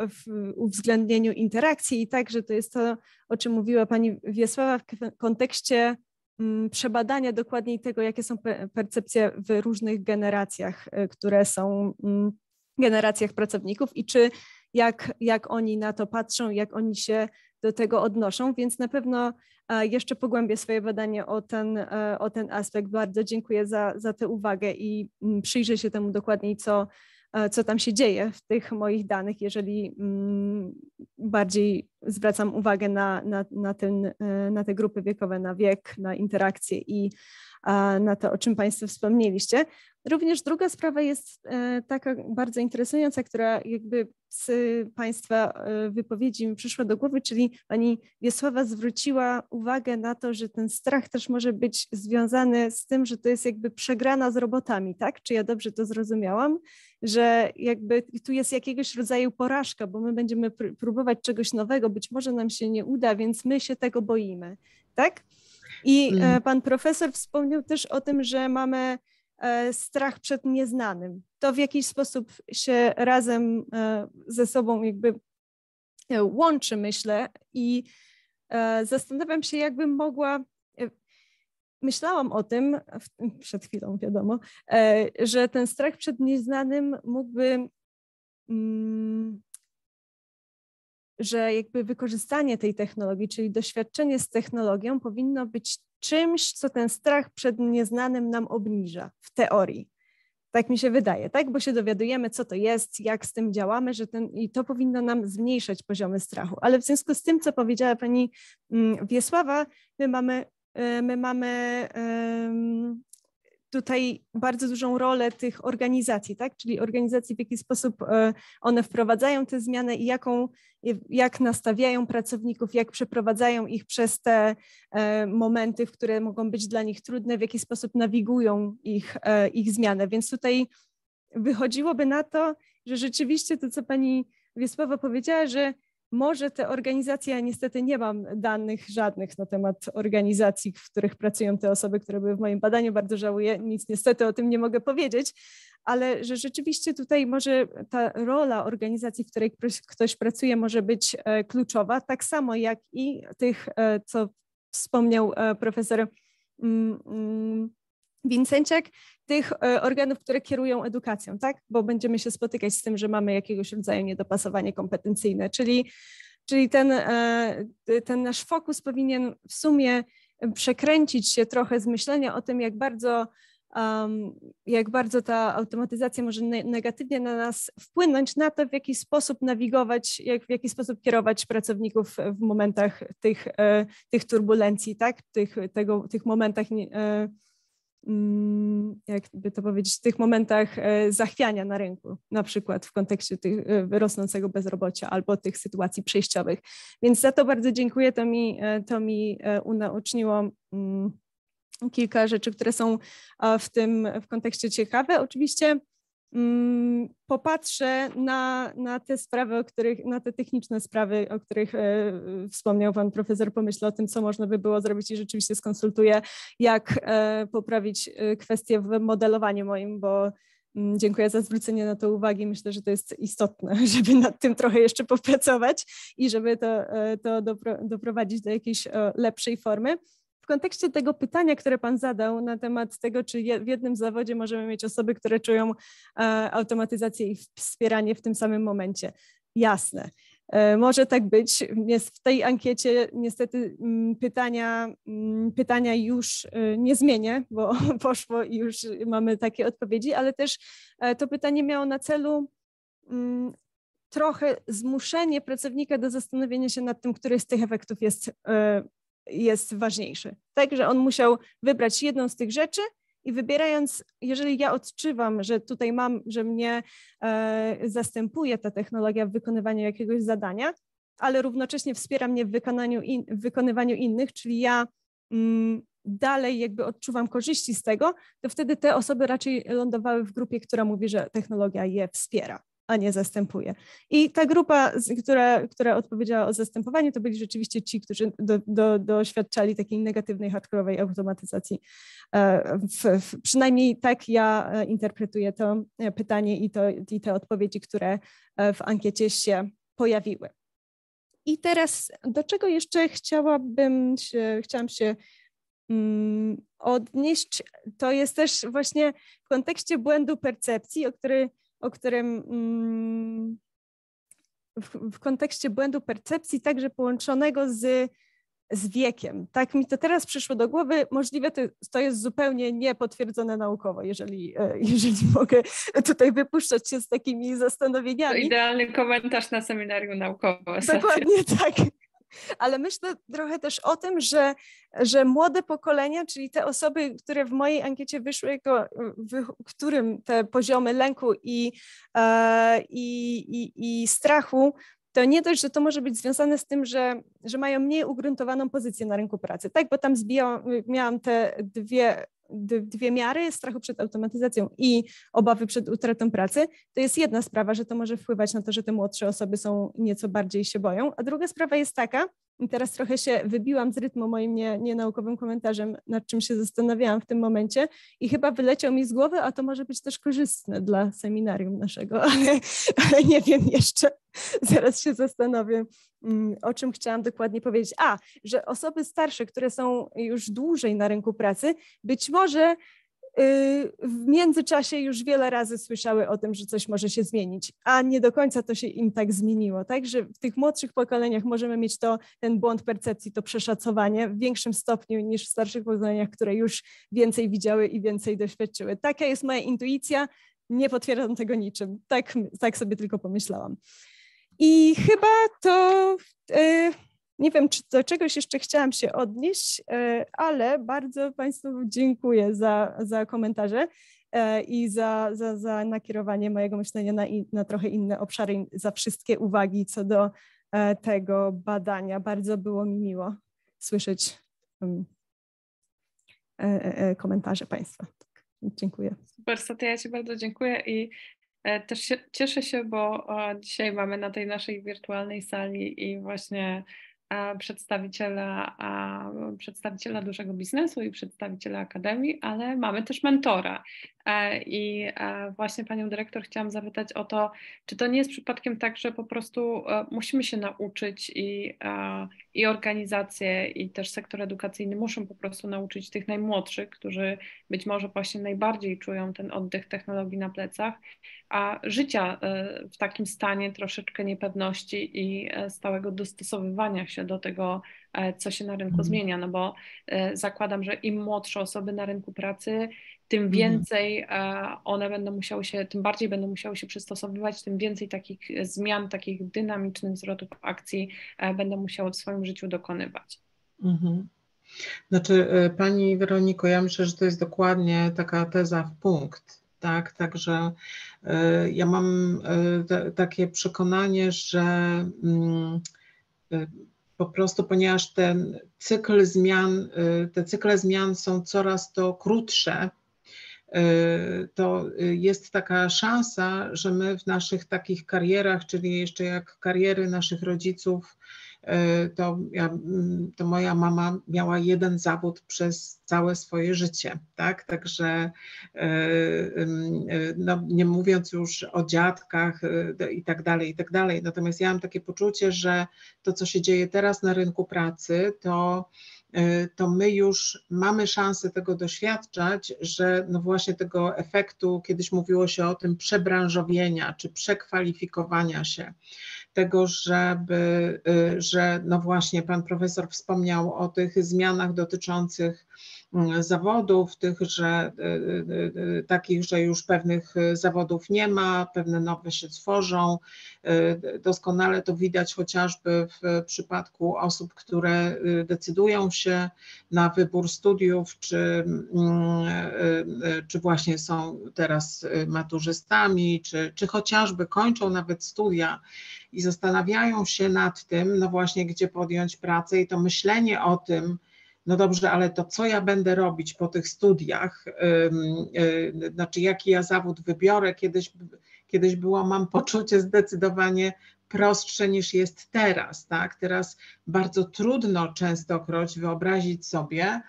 uwzględnieniu interakcji i także to jest to, o czym mówiła Pani Wiesława w kontekście mm, przebadania dokładniej tego, jakie są percepcje w różnych generacjach, y, które są mm, generacjach pracowników i czy jak, jak oni na to patrzą, jak oni się do tego odnoszą, więc na pewno jeszcze pogłębię swoje badanie o ten, e, o ten aspekt. Bardzo dziękuję za, za tę uwagę i mm, przyjrzę się temu dokładniej, co, e, co tam się dzieje w tych moich danych, jeżeli mm, bardziej zwracam uwagę na, na, na, ten, e, na te grupy wiekowe, na wiek, na interakcje i na to, o czym Państwo wspomnieliście. Również druga sprawa jest e, taka bardzo interesująca, która jakby z Państwa e, wypowiedzi mi przyszła do głowy, czyli pani Wiesława zwróciła uwagę na to, że ten strach też może być związany z tym, że to jest jakby przegrana z robotami, tak? Czy ja dobrze to zrozumiałam? Że jakby tu jest jakiegoś rodzaju porażka, bo my będziemy pr próbować czegoś nowego, być może nam się nie uda, więc my się tego boimy, tak? I e, mm. pan profesor wspomniał też o tym, że mamy E, strach przed nieznanym. To w jakiś sposób się razem e, ze sobą jakby e, łączy, myślę, i zastanawiam się, jakbym mogła. Myślałam o tym przed chwilą, wiadomo, że ten strach przed nieznanym mógłby mm, że jakby wykorzystanie tej technologii, czyli doświadczenie z technologią powinno być czymś, co ten strach przed nieznanym nam obniża w teorii. Tak mi się wydaje, tak? Bo się dowiadujemy, co to jest, jak z tym działamy, że ten, i to powinno nam zmniejszać poziomy strachu. Ale w związku z tym, co powiedziała pani mm, Wiesława, my mamy, y, my mamy tutaj bardzo dużą rolę tych organizacji, tak? czyli organizacji, w jaki sposób e, one wprowadzają te zmiany i jaką, jak nastawiają pracowników, jak przeprowadzają ich przez te e, momenty, które mogą być dla nich trudne, w jaki sposób nawigują ich, e, ich zmianę. Więc tutaj wychodziłoby na to, że rzeczywiście to, co pani Wiesława powiedziała, że może te organizacje, ja niestety nie mam danych żadnych na temat organizacji, w których pracują te osoby, które były w moim badaniu, bardzo żałuję, nic niestety o tym nie mogę powiedzieć, ale że rzeczywiście tutaj może ta rola organizacji, w której ktoś pracuje, może być e, kluczowa, tak samo jak i tych, e, co wspomniał e, profesor mm, mm, Wincenciak tych e, organów, które kierują edukacją, tak? Bo będziemy się spotykać z tym, że mamy jakiegoś rodzaju niedopasowanie kompetencyjne, czyli, czyli ten, e, ten nasz fokus powinien w sumie przekręcić się trochę z myślenia o tym, jak bardzo, jak bardzo ta automatyzacja może negatywnie na nas wpłynąć, na to, w jaki sposób nawigować, jak, w jaki sposób kierować pracowników w momentach tych, e, tych turbulencji, tak? tych, tego, tych momentach. Nie, Mm, jakby to powiedzieć, w tych momentach e, zachwiania na rynku, na przykład w kontekście tych e, rosnącego bezrobocia albo tych sytuacji przejściowych. Więc za to bardzo dziękuję, to mi, e, to mi unaoczniło mm, kilka rzeczy, które są w tym w kontekście ciekawe. Oczywiście Mm, popatrzę na, na te sprawy, o których, na te techniczne sprawy, o których e, wspomniał pan profesor, pomyślę o tym, co można by było zrobić i rzeczywiście skonsultuję, jak e, poprawić e, kwestię w modelowaniu moim, bo m, mm, Dziękuję za zwrócenie na to uwagi. Myślę, że to jest istotne, żeby nad tym trochę jeszcze popracować i żeby to, e, to dopro, doprowadzić do jakiejś e, lepszej formy w kontekście tego pytania, które Pan zadał na temat tego, czy w jednym zawodzie możemy mieć osoby, które czują e, automatyzację i wspieranie w tym samym momencie. Jasne. E, może tak być. W tej ankiecie niestety mm, pytania, mm, pytania już e, nie zmienię, bo poszło i już mamy takie odpowiedzi, ale też e, to pytanie miało na celu mm, trochę zmuszenie pracownika do zastanowienia się nad tym, który z tych efektów jest jest ważniejszy. Także on musiał wybrać jedną z tych rzeczy i wybierając, jeżeli ja odczuwam, że tutaj mam, że mnie e, zastępuje ta technologia w wykonywaniu jakiegoś zadania, ale równocześnie wspiera mnie w wykonaniu in, w wykonywaniu innych, czyli ja mm, dalej jakby odczuwam korzyści z tego, to wtedy te osoby raczej lądowały w grupie, która mówi, że technologia je wspiera a nie zastępuje. I ta grupa, która, która odpowiedziała o zastępowanie, to byli rzeczywiście ci, którzy do, do, doświadczali takiej negatywnej, hardkorowej automatyzacji. E, w, w, przynajmniej tak ja e, interpretuję to e, pytanie i, to, i te odpowiedzi, które w ankiecie się pojawiły. I teraz do czego jeszcze chciałabym się, chciałam się mm, odnieść, to jest też właśnie w kontekście błędu percepcji, o który o którym mm, w, w kontekście błędu percepcji, także połączonego z z wiekiem. Tak mi to teraz przyszło do głowy. Możliwe to, to jest zupełnie niepotwierdzone naukowo, jeżeli, e, jeżeli mogę tutaj wypuszczać się z takimi zastanowieniami. To idealny komentarz na seminarium naukowym. Dokładnie tak ale myślę trochę też o tym, że, że młode pokolenia, czyli te osoby, które w mojej ankiecie wyszły, jako, w którym te poziomy lęku i, e, i, i, i strachu to nie dość, że to może być związane z tym, że, że mają mniej ugruntowaną pozycję na rynku pracy, tak? Bo tam zbijałam, miałam te dwie dwie miary strachu przed automatyzacją i obawy przed utratą pracy, to jest jedna sprawa, że to może wpływać na to, że te młodsze osoby są nieco bardziej się boją, a druga sprawa jest taka, i teraz trochę się wybiłam z rytmu moim nie, nienaukowym komentarzem, nad czym się zastanawiałam w tym momencie i chyba wyleciał mi z głowy, a to może być też korzystne dla seminarium naszego, ale, ale nie wiem jeszcze. Zaraz się zastanowię, mm, o czym chciałam dokładnie powiedzieć. A, że osoby starsze, które są już dłużej na rynku pracy, być może Y, w międzyczasie już wiele razy słyszały o tym, że coś może się zmienić, a nie do końca to się im tak zmieniło. Także w tych młodszych pokoleniach możemy mieć to, ten błąd percepcji, to przeszacowanie w większym stopniu niż w starszych pokoleniach, które już więcej widziały i więcej doświadczyły. Taka jest moja intuicja, nie potwierdzam tego niczym. Tak, tak sobie tylko pomyślałam. I chyba to. Yy, nie wiem, czy do czegoś jeszcze chciałam się odnieść, e, ale bardzo Państwu dziękuję za, za komentarze e, i za, za, za nakierowanie mojego myślenia na, in, na trochę inne obszary, za wszystkie uwagi co do e, tego badania. Bardzo było mi miło słyszeć komentarze Państwa. Dziękuję. Super, Saty, ja Ci bardzo dziękuję i też się, cieszę się, bo dzisiaj mamy na tej naszej wirtualnej sali i właśnie przedstawiciela, przedstawiciela dużego biznesu i przedstawiciela akademii, ale mamy też mentora. E, I e, właśnie panią dyrektor chciałam zapytać o to, czy to nie jest przypadkiem tak, że po prostu e, musimy się nauczyć i i organizacje, i też sektor edukacyjny muszą po prostu nauczyć tych najmłodszych, którzy być może właśnie najbardziej czują ten oddech technologii na plecach, a życia e, w takim stanie troszeczkę niepewności i e, stałego dostosowywania się do tego, e, co się na rynku mhm. zmienia, no bo zakładam, że im młodsze osoby na rynku pracy, tym mhm. więcej e, one będą musiały się, tym bardziej będą musiały się przystosowywać, tym więcej takich zmian, takich dynamicznych zwrotów akcji e, będą musiały w swoim życiu dokonywać. Mhm. Znaczy, e, Pani Weroniko, ja myślę, że to jest dokładnie taka teza w punkt. Tak, także ja mam takie przekonanie, że mm, po prostu, ponieważ ten cykl zmian, te cykle zmian są coraz to krótsze, Y, to y, jest taka szansa, że my w naszych takich karierach, czyli jeszcze jak kariery naszych rodziców, y, to, ja, mm, to moja mama miała jeden zawód przez całe swoje życie, tak? Także no, nie mówiąc już o dziadkach i tak dalej, i tak dalej. Natomiast ja mam takie poczucie, że to, co się dzieje teraz na rynku pracy, to Y, to my już mamy szansę tego doświadczać, że no właśnie tego efektu, kiedyś mówiło się o tym przebranżowienia czy przekwalifikowania się tego, żeby, y, że no właśnie pan profesor wspomniał o tych zmianach dotyczących y, zawodów, tych, że y, takich, że już pewnych zawodów nie ma, pewne nowe się tworzą. Doskonale to widać chociażby w przypadku osób, które decydują się na wybór studiów, czy, mm, czy właśnie są teraz maturzystami, czy, czy chociażby kończą nawet studia i zastanawiają się nad tym, no właśnie, gdzie podjąć pracę i to myślenie o tym, no dobrze, ale to co ja będę robić po tych studiach, y, znaczy jaki ja zawód wybiorę, kiedyś, kiedyś było, mam poczucie zdecydowanie prostsze niż jest teraz. Tak? Teraz bardzo trudno częstokroć wyobrazić sobie e,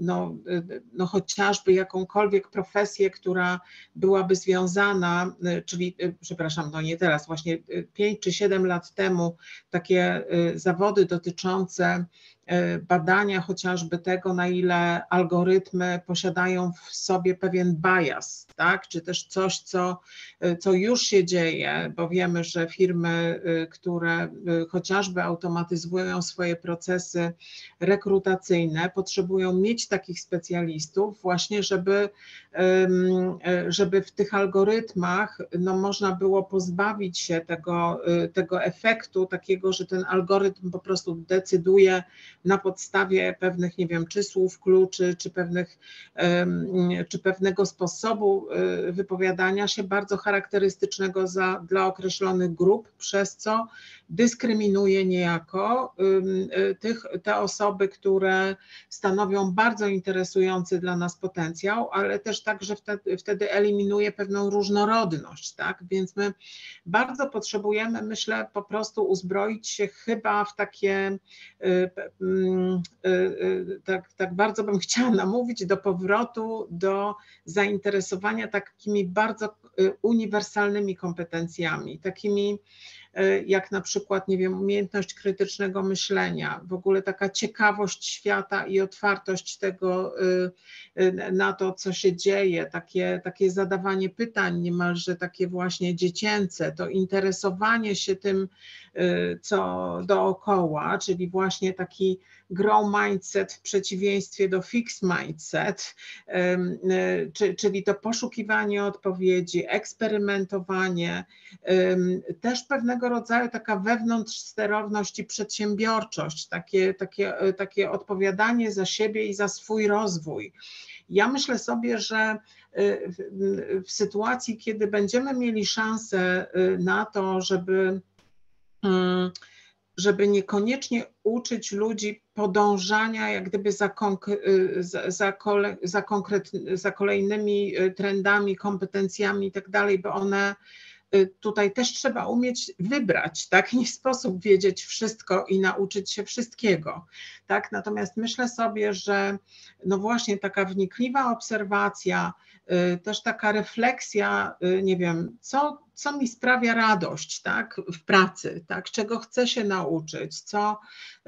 no, e, no chociażby jakąkolwiek profesję, która byłaby związana, e, czyli przepraszam, no nie teraz, właśnie 5 czy 7 lat temu takie zawody dotyczące E, badania chociażby tego, na ile algorytmy posiadają w sobie pewien bias, tak? czy też coś, co, e, co już się dzieje, bo wiemy, że firmy, e, które chociażby automatyzują swoje procesy rekrutacyjne, potrzebują mieć takich specjalistów właśnie, żeby, żeby w tych algorytmach no, można było pozbawić się tego, tego efektu takiego, że ten algorytm po prostu decyduje, na podstawie pewnych, nie wiem, czy słów kluczy, czy, pewnych, czy pewnego sposobu y, wypowiadania się bardzo charakterystycznego za, dla określonych grup, przez co dyskryminuje niejako y, tych, te osoby, które stanowią bardzo interesujący dla nas potencjał, ale też także wtedy, wtedy eliminuje pewną różnorodność, tak? Więc my bardzo potrzebujemy, myślę, po prostu uzbroić się chyba w takie y, Y, y, tak, tak bardzo bym chciała namówić do powrotu do zainteresowania takimi bardzo y, uniwersalnymi kompetencjami, takimi jak na przykład, nie wiem, umiejętność krytycznego myślenia, w ogóle taka ciekawość świata i otwartość tego na to, co się dzieje, takie, takie zadawanie pytań, niemalże takie właśnie dziecięce, to interesowanie się tym, Y, co dookoła, czyli właśnie taki grow mindset w przeciwieństwie do fix mindset, y, czyli to poszukiwanie odpowiedzi, eksperymentowanie, też pewnego rodzaju taka wewnątrz sterowność i przedsiębiorczość, takie, takie, y, takie odpowiadanie za siebie i za swój rozwój. Ja myślę sobie, że w, w sytuacji, kiedy będziemy mieli szansę na to, żeby Mm, żeby niekoniecznie uczyć ludzi podążania jak gdyby za, konk y, za, za, kole za, za kolejnymi y, trendami, kompetencjami i tak dalej, bo one y, tutaj też trzeba umieć wybrać, tak? Nie sposób wiedzieć wszystko i nauczyć się wszystkiego, tak? Natomiast myślę sobie, że no właśnie taka wnikliwa obserwacja, też taka refleksja, nie wiem, co co mi sprawia radość tak, w pracy, tak, czego chcę się nauczyć, co,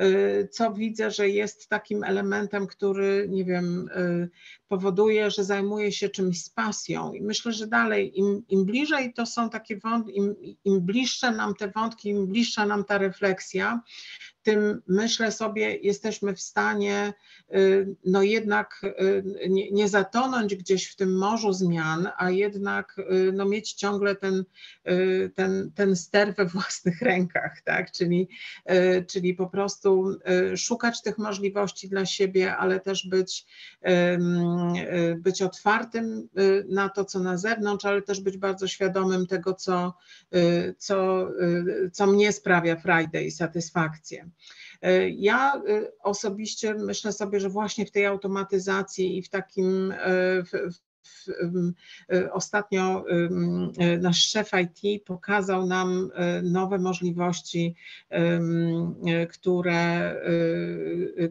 y, co widzę, że jest takim elementem, który, nie wiem, y, powoduje, że zajmuję się czymś z pasją. I myślę, że dalej, im, im bliżej to są takie wątki, im, im bliższe nam te wątki, im bliższa nam ta refleksja, tym myślę sobie, jesteśmy w stanie y, no jednak y, nie, nie zatonąć gdzieś w tym morzu zmian, a jednak y, no mieć ciągle ten, ten, ten ster we własnych rękach, tak? czyli, czyli po prostu szukać tych możliwości dla siebie, ale też być, być otwartym na to, co na zewnątrz, ale też być bardzo świadomym tego, co, co, co mnie sprawia frajdę i satysfakcję. E, ja e, osobiście myślę sobie, że właśnie w tej automatyzacji i w takim e, w, E, ostatnio e, nasz szef IT pokazał nam e, nowe możliwości, które,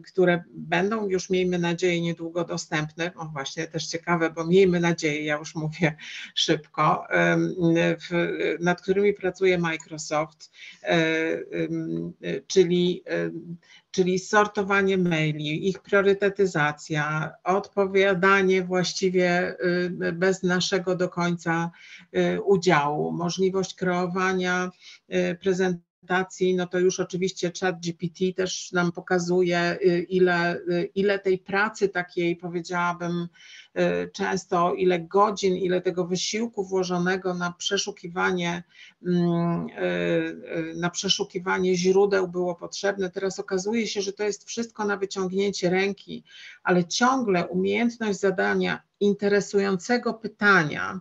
które będą już, miejmy nadzieję, niedługo dostępne. O właśnie, też ciekawe, bo miejmy nadzieję, ja już mówię szybko, nad którymi pracuje Microsoft, czyli czyli sortowanie maili, ich priorytetyzacja, odpowiadanie właściwie y, bez naszego do końca y, udziału, możliwość kreowania y, prezentacji, no to już oczywiście chat GPT też nam pokazuje, y, ile, y, ile tej pracy takiej, powiedziałabym y, często, ile godzin, ile tego wysiłku włożonego na przeszukiwanie, mm, na przeszukiwanie źródeł było potrzebne. Teraz okazuje się, że to jest wszystko na wyciągnięcie ręki, ale ciągle umiejętność zadania interesującego pytania,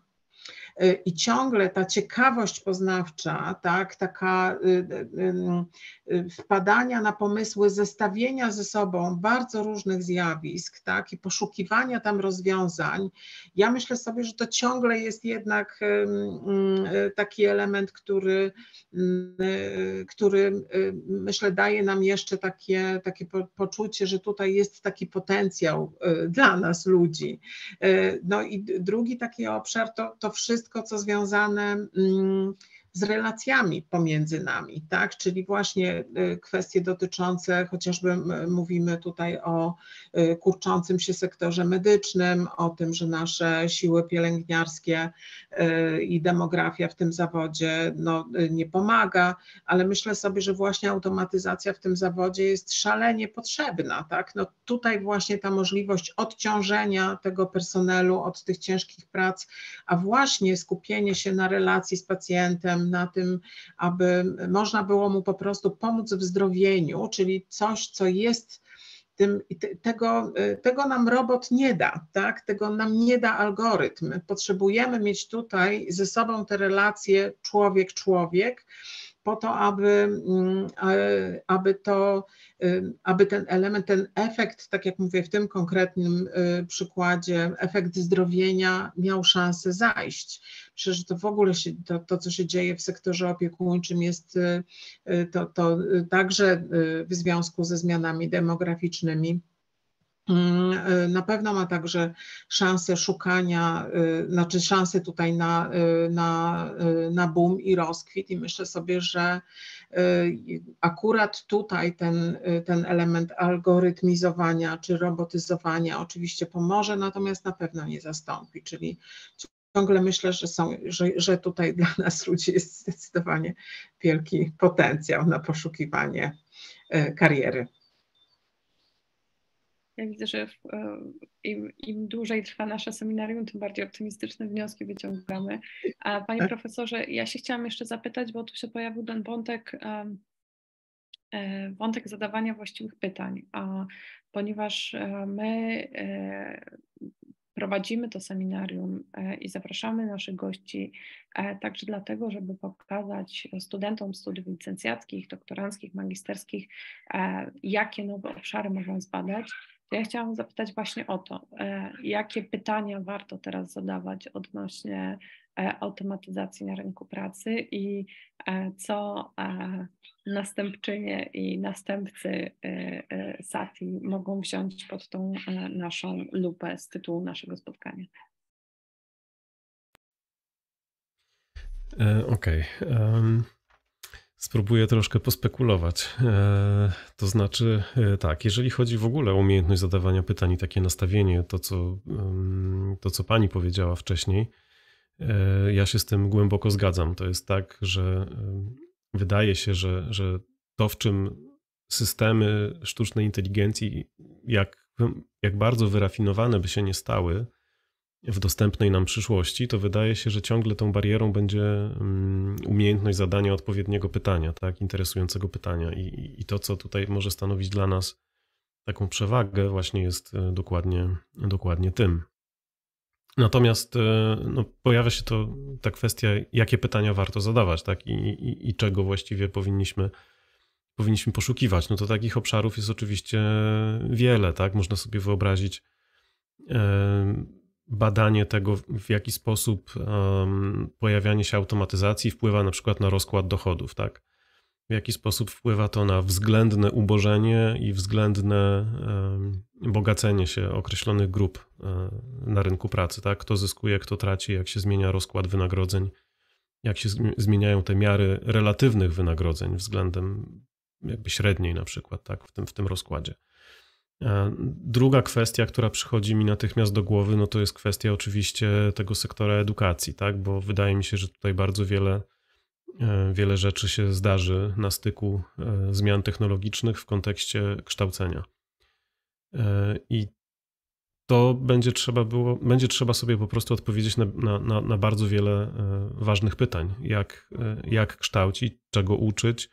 E, i ciągle ta ciekawość poznawcza, tak, taka y, y, y, wpadania na pomysły, zestawienia ze sobą bardzo różnych zjawisk, tak, i poszukiwania tam rozwiązań, ja myślę sobie, że to ciągle jest jednak mm, e, taki element, który, mm, e, który myślę daje nam jeszcze takie, takie poczucie, że tutaj jest taki potencjał dla nas ludzi. No i drugi taki obszar to, to wszystko, wszystko, co związane mm, z relacjami pomiędzy nami, tak? Czyli właśnie y, kwestie dotyczące, chociażby mówimy tutaj o y, kurczącym się sektorze medycznym, o tym, że nasze siły pielęgniarskie y, i demografia w tym zawodzie no, nie pomaga, ale myślę sobie, że właśnie automatyzacja w tym zawodzie jest szalenie potrzebna, tak? No tutaj właśnie ta możliwość odciążenia tego personelu od tych ciężkich prac, a właśnie skupienie się na relacji z pacjentem, na tym, aby można było mu po prostu pomóc w zdrowieniu, czyli coś, co jest tym, tego, y, tego nam robot nie da, tak? tego nam nie da algorytm. Potrzebujemy mieć tutaj ze sobą te relacje człowiek-człowiek po to, aby, mm, e, aby, to, y, aby ten element, ten efekt, tak jak mówię w tym konkretnym y, przykładzie, efekt zdrowienia miał szansę zajść. Myślę, że to w ogóle się, to, to, co się dzieje w sektorze opiekuńczym jest y, to, to także w związku ze zmianami demograficznymi Mm, e, na pewno ma także szansę szukania, e, znaczy szansę tutaj na, e, na, na boom i rozkwit i myślę sobie, że akurat tutaj ten, ten element algorytmizowania czy robotyzowania oczywiście pomoże, natomiast na pewno nie zastąpi, czyli ciągle myślę, że, są, że, że tutaj dla nas ludzi jest zdecydowanie wielki potencjał na poszukiwanie kariery. Ja widzę, że w, e, im, im, dłużej trwa nasze seminarium, tym bardziej optymistyczne wnioski wyciągamy. A panie profesorze, ja się chciałam jeszcze zapytać, bo tu się pojawił ten wątek, e, wątek zadawania właściwych pytań, a ponieważ e, my prowadzimy to seminarium i zapraszamy naszych gości także dlatego, żeby pokazać studentom studiów licencjackich, doktoranckich, magisterskich, jakie nowe obszary mogą zbadać. Ja chciałam zapytać właśnie o to, e, jakie pytania warto teraz zadawać odnośnie e, automatyzacji na rynku pracy i e, co następczynie i następcy SATI mogą wziąć pod tą naszą lupę z tytułu naszego spotkania. Okej. Okay. Um... Spróbuję troszkę pospekulować. E, to znaczy, e, tak, jeżeli chodzi w ogóle o umiejętność zadawania pytań i takie nastawienie, to co, to co pani powiedziała wcześniej, e, ja się z tym głęboko zgadzam. To jest tak, że wydaje się, że, że to, w czym systemy sztucznej inteligencji, jak, jak bardzo wyrafinowane by się nie stały, w dostępnej nam przyszłości, to wydaje się, że ciągle tą barierą będzie mm, umiejętność zadania odpowiedniego pytania, tak, interesującego pytania. I, I, to, co tutaj może stanowić dla nas taką przewagę, właśnie jest e, dokładnie, dokładnie tym. Natomiast e, no, pojawia się to ta kwestia, jakie pytania warto zadawać, tak, i, i, i czego właściwie powinniśmy powinniśmy poszukiwać. No to takich obszarów jest oczywiście wiele, tak? Można sobie wyobrazić e, badanie tego, w jaki sposób um, pojawianie się automatyzacji wpływa na przykład na rozkład dochodów, tak? W jaki sposób wpływa to na względne ubożenie i względne um, bogacenie się określonych grup um, na rynku pracy, tak? Kto zyskuje, kto traci, jak się zmienia rozkład wynagrodzeń, jak się zmieniają te miary relatywnych wynagrodzeń względem jakby średniej na przykład, tak? W tym, w tym rozkładzie. E, druga kwestia, która przychodzi mi natychmiast do głowy, no to jest kwestia oczywiście tego sektora edukacji, tak? bo wydaje mi się, że tutaj bardzo wiele, e, wiele rzeczy się zdarzy na styku e, zmian technologicznych w kontekście kształcenia. I to będzie trzeba było, będzie trzeba sobie po prostu odpowiedzieć na, na, na bardzo wiele ważnych pytań, jak, jak kształcić, czego uczyć,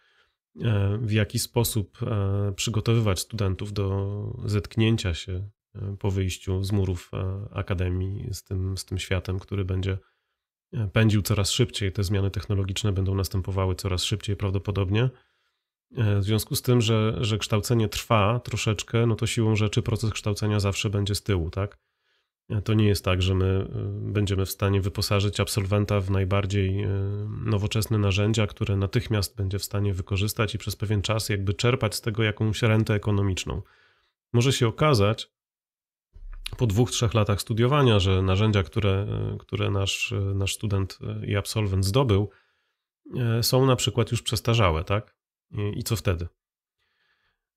E, w jaki sposób e, przygotowywać studentów do zetknięcia się e, po wyjściu z murów akademii z tym, z tym światem, który będzie pędził coraz szybciej. Te zmiany technologiczne będą następowały coraz szybciej prawdopodobnie. W związku z tym, że, że kształcenie trwa troszeczkę, no to siłą rzeczy proces kształcenia zawsze będzie z tyłu, tak? To nie jest tak, że my y, będziemy w stanie wyposażyć absolwenta w najbardziej y, nowoczesne narzędzia, które natychmiast będzie w stanie wykorzystać i przez pewien czas jakby czerpać z tego jakąś rentę ekonomiczną. Może się okazać po dwóch, trzech latach studiowania, że narzędzia, które, y, które nasz, nasz student i absolwent zdobył, są na przykład już przestarzałe, tak? I co wtedy?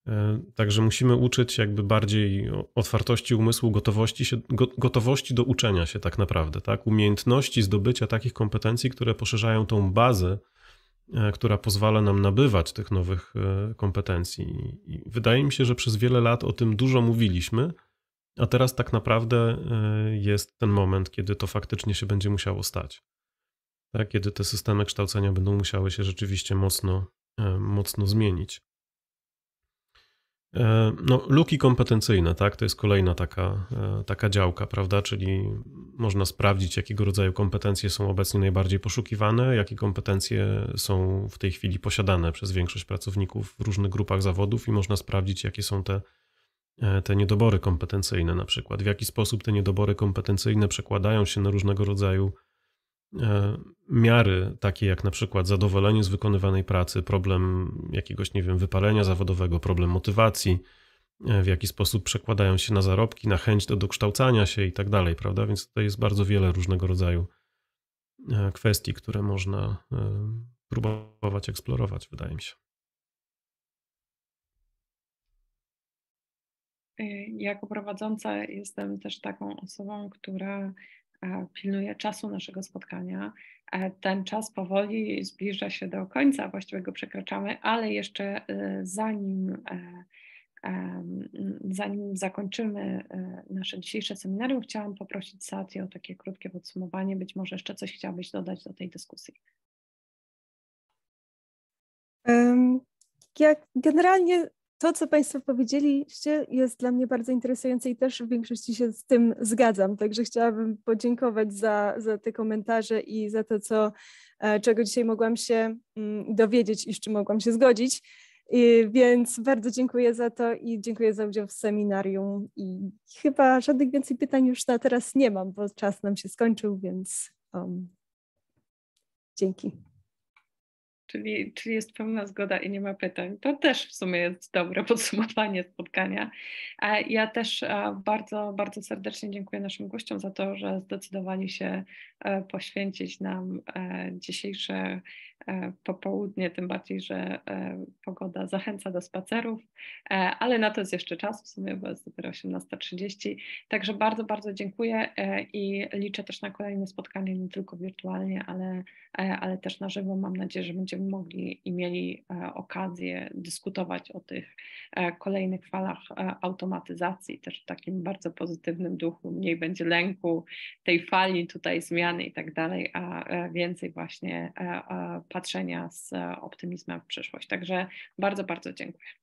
E, także musimy uczyć jakby bardziej otwartości umysłu, gotowości, się, gotowości do uczenia się tak naprawdę, tak? umiejętności zdobycia takich kompetencji, które poszerzają tą bazę, e, która pozwala nam nabywać tych nowych e, kompetencji. I wydaje mi się, że przez wiele lat o tym dużo mówiliśmy, a teraz tak naprawdę jest ten moment, kiedy to faktycznie się będzie musiało stać. Tak? Kiedy te systemy kształcenia będą musiały się rzeczywiście mocno, mocno zmienić. E, no, luki kompetencyjne, tak? To jest kolejna taka, e, taka działka, prawda? Czyli można sprawdzić, jakiego rodzaju kompetencje są obecnie najbardziej poszukiwane, jakie kompetencje są w tej chwili posiadane przez większość pracowników w różnych grupach zawodów i można sprawdzić, jakie są te, e, te niedobory kompetencyjne, na przykład, w jaki sposób te niedobory kompetencyjne przekładają się na różnego rodzaju E, miary, takie jak na przykład zadowolenie z wykonywanej pracy, problem jakiegoś, nie wiem, wypalenia zawodowego, problem motywacji, e, w jaki sposób przekładają się na zarobki, na chęć do dokształcania się i tak dalej, prawda? Więc tutaj jest bardzo wiele różnego rodzaju e, kwestii, które można próbować eksplorować, wydaje mi się. Y, jako prowadząca jestem też taką osobą, która E, pilnuje czasu naszego spotkania. E, ten czas powoli zbliża się do końca, właściwie go przekraczamy, ale jeszcze e, zanim, zanim zakończymy nasze dzisiejsze seminarium, chciałam poprosić Satię o takie krótkie podsumowanie. Być może jeszcze coś chciałabyś dodać do tej dyskusji. Jak generalnie to, co Państwo powiedzieliście, jest dla mnie bardzo interesujące i też w większości się z tym zgadzam. Także chciałabym podziękować za, za te komentarze i za to, co, e, czego dzisiaj mogłam się mm, dowiedzieć i z czym mogłam się zgodzić. I, więc bardzo dziękuję za to i dziękuję za udział w seminarium. I chyba żadnych więcej pytań już na teraz nie mam, bo czas nam się skończył, więc um, dzięki czyli, czyli jest pełna zgoda i nie ma pytań. To też w sumie jest dobre podsumowanie spotkania. E, ja też e, bardzo, bardzo serdecznie dziękuję naszym gościom za to, że zdecydowali się e, poświęcić nam dzisiejsze E, popołudnie, tym bardziej, że e, pogoda zachęca do spacerów, e, ale na to jest jeszcze czas, w sumie bo jest dopiero 18.30. Także bardzo, bardzo dziękuję i liczę też na kolejne spotkanie, nie tylko wirtualnie, ale, ale też na żywo. Mam nadzieję, że będziemy mogli i mieli okazję dyskutować o tych kolejnych falach automatyzacji, też w takim bardzo pozytywnym duchu. Mniej będzie lęku tej fali, tutaj zmiany i tak dalej, a więcej właśnie patrzenia z e, optymizmem w przyszłość. Także bardzo, bardzo dziękuję.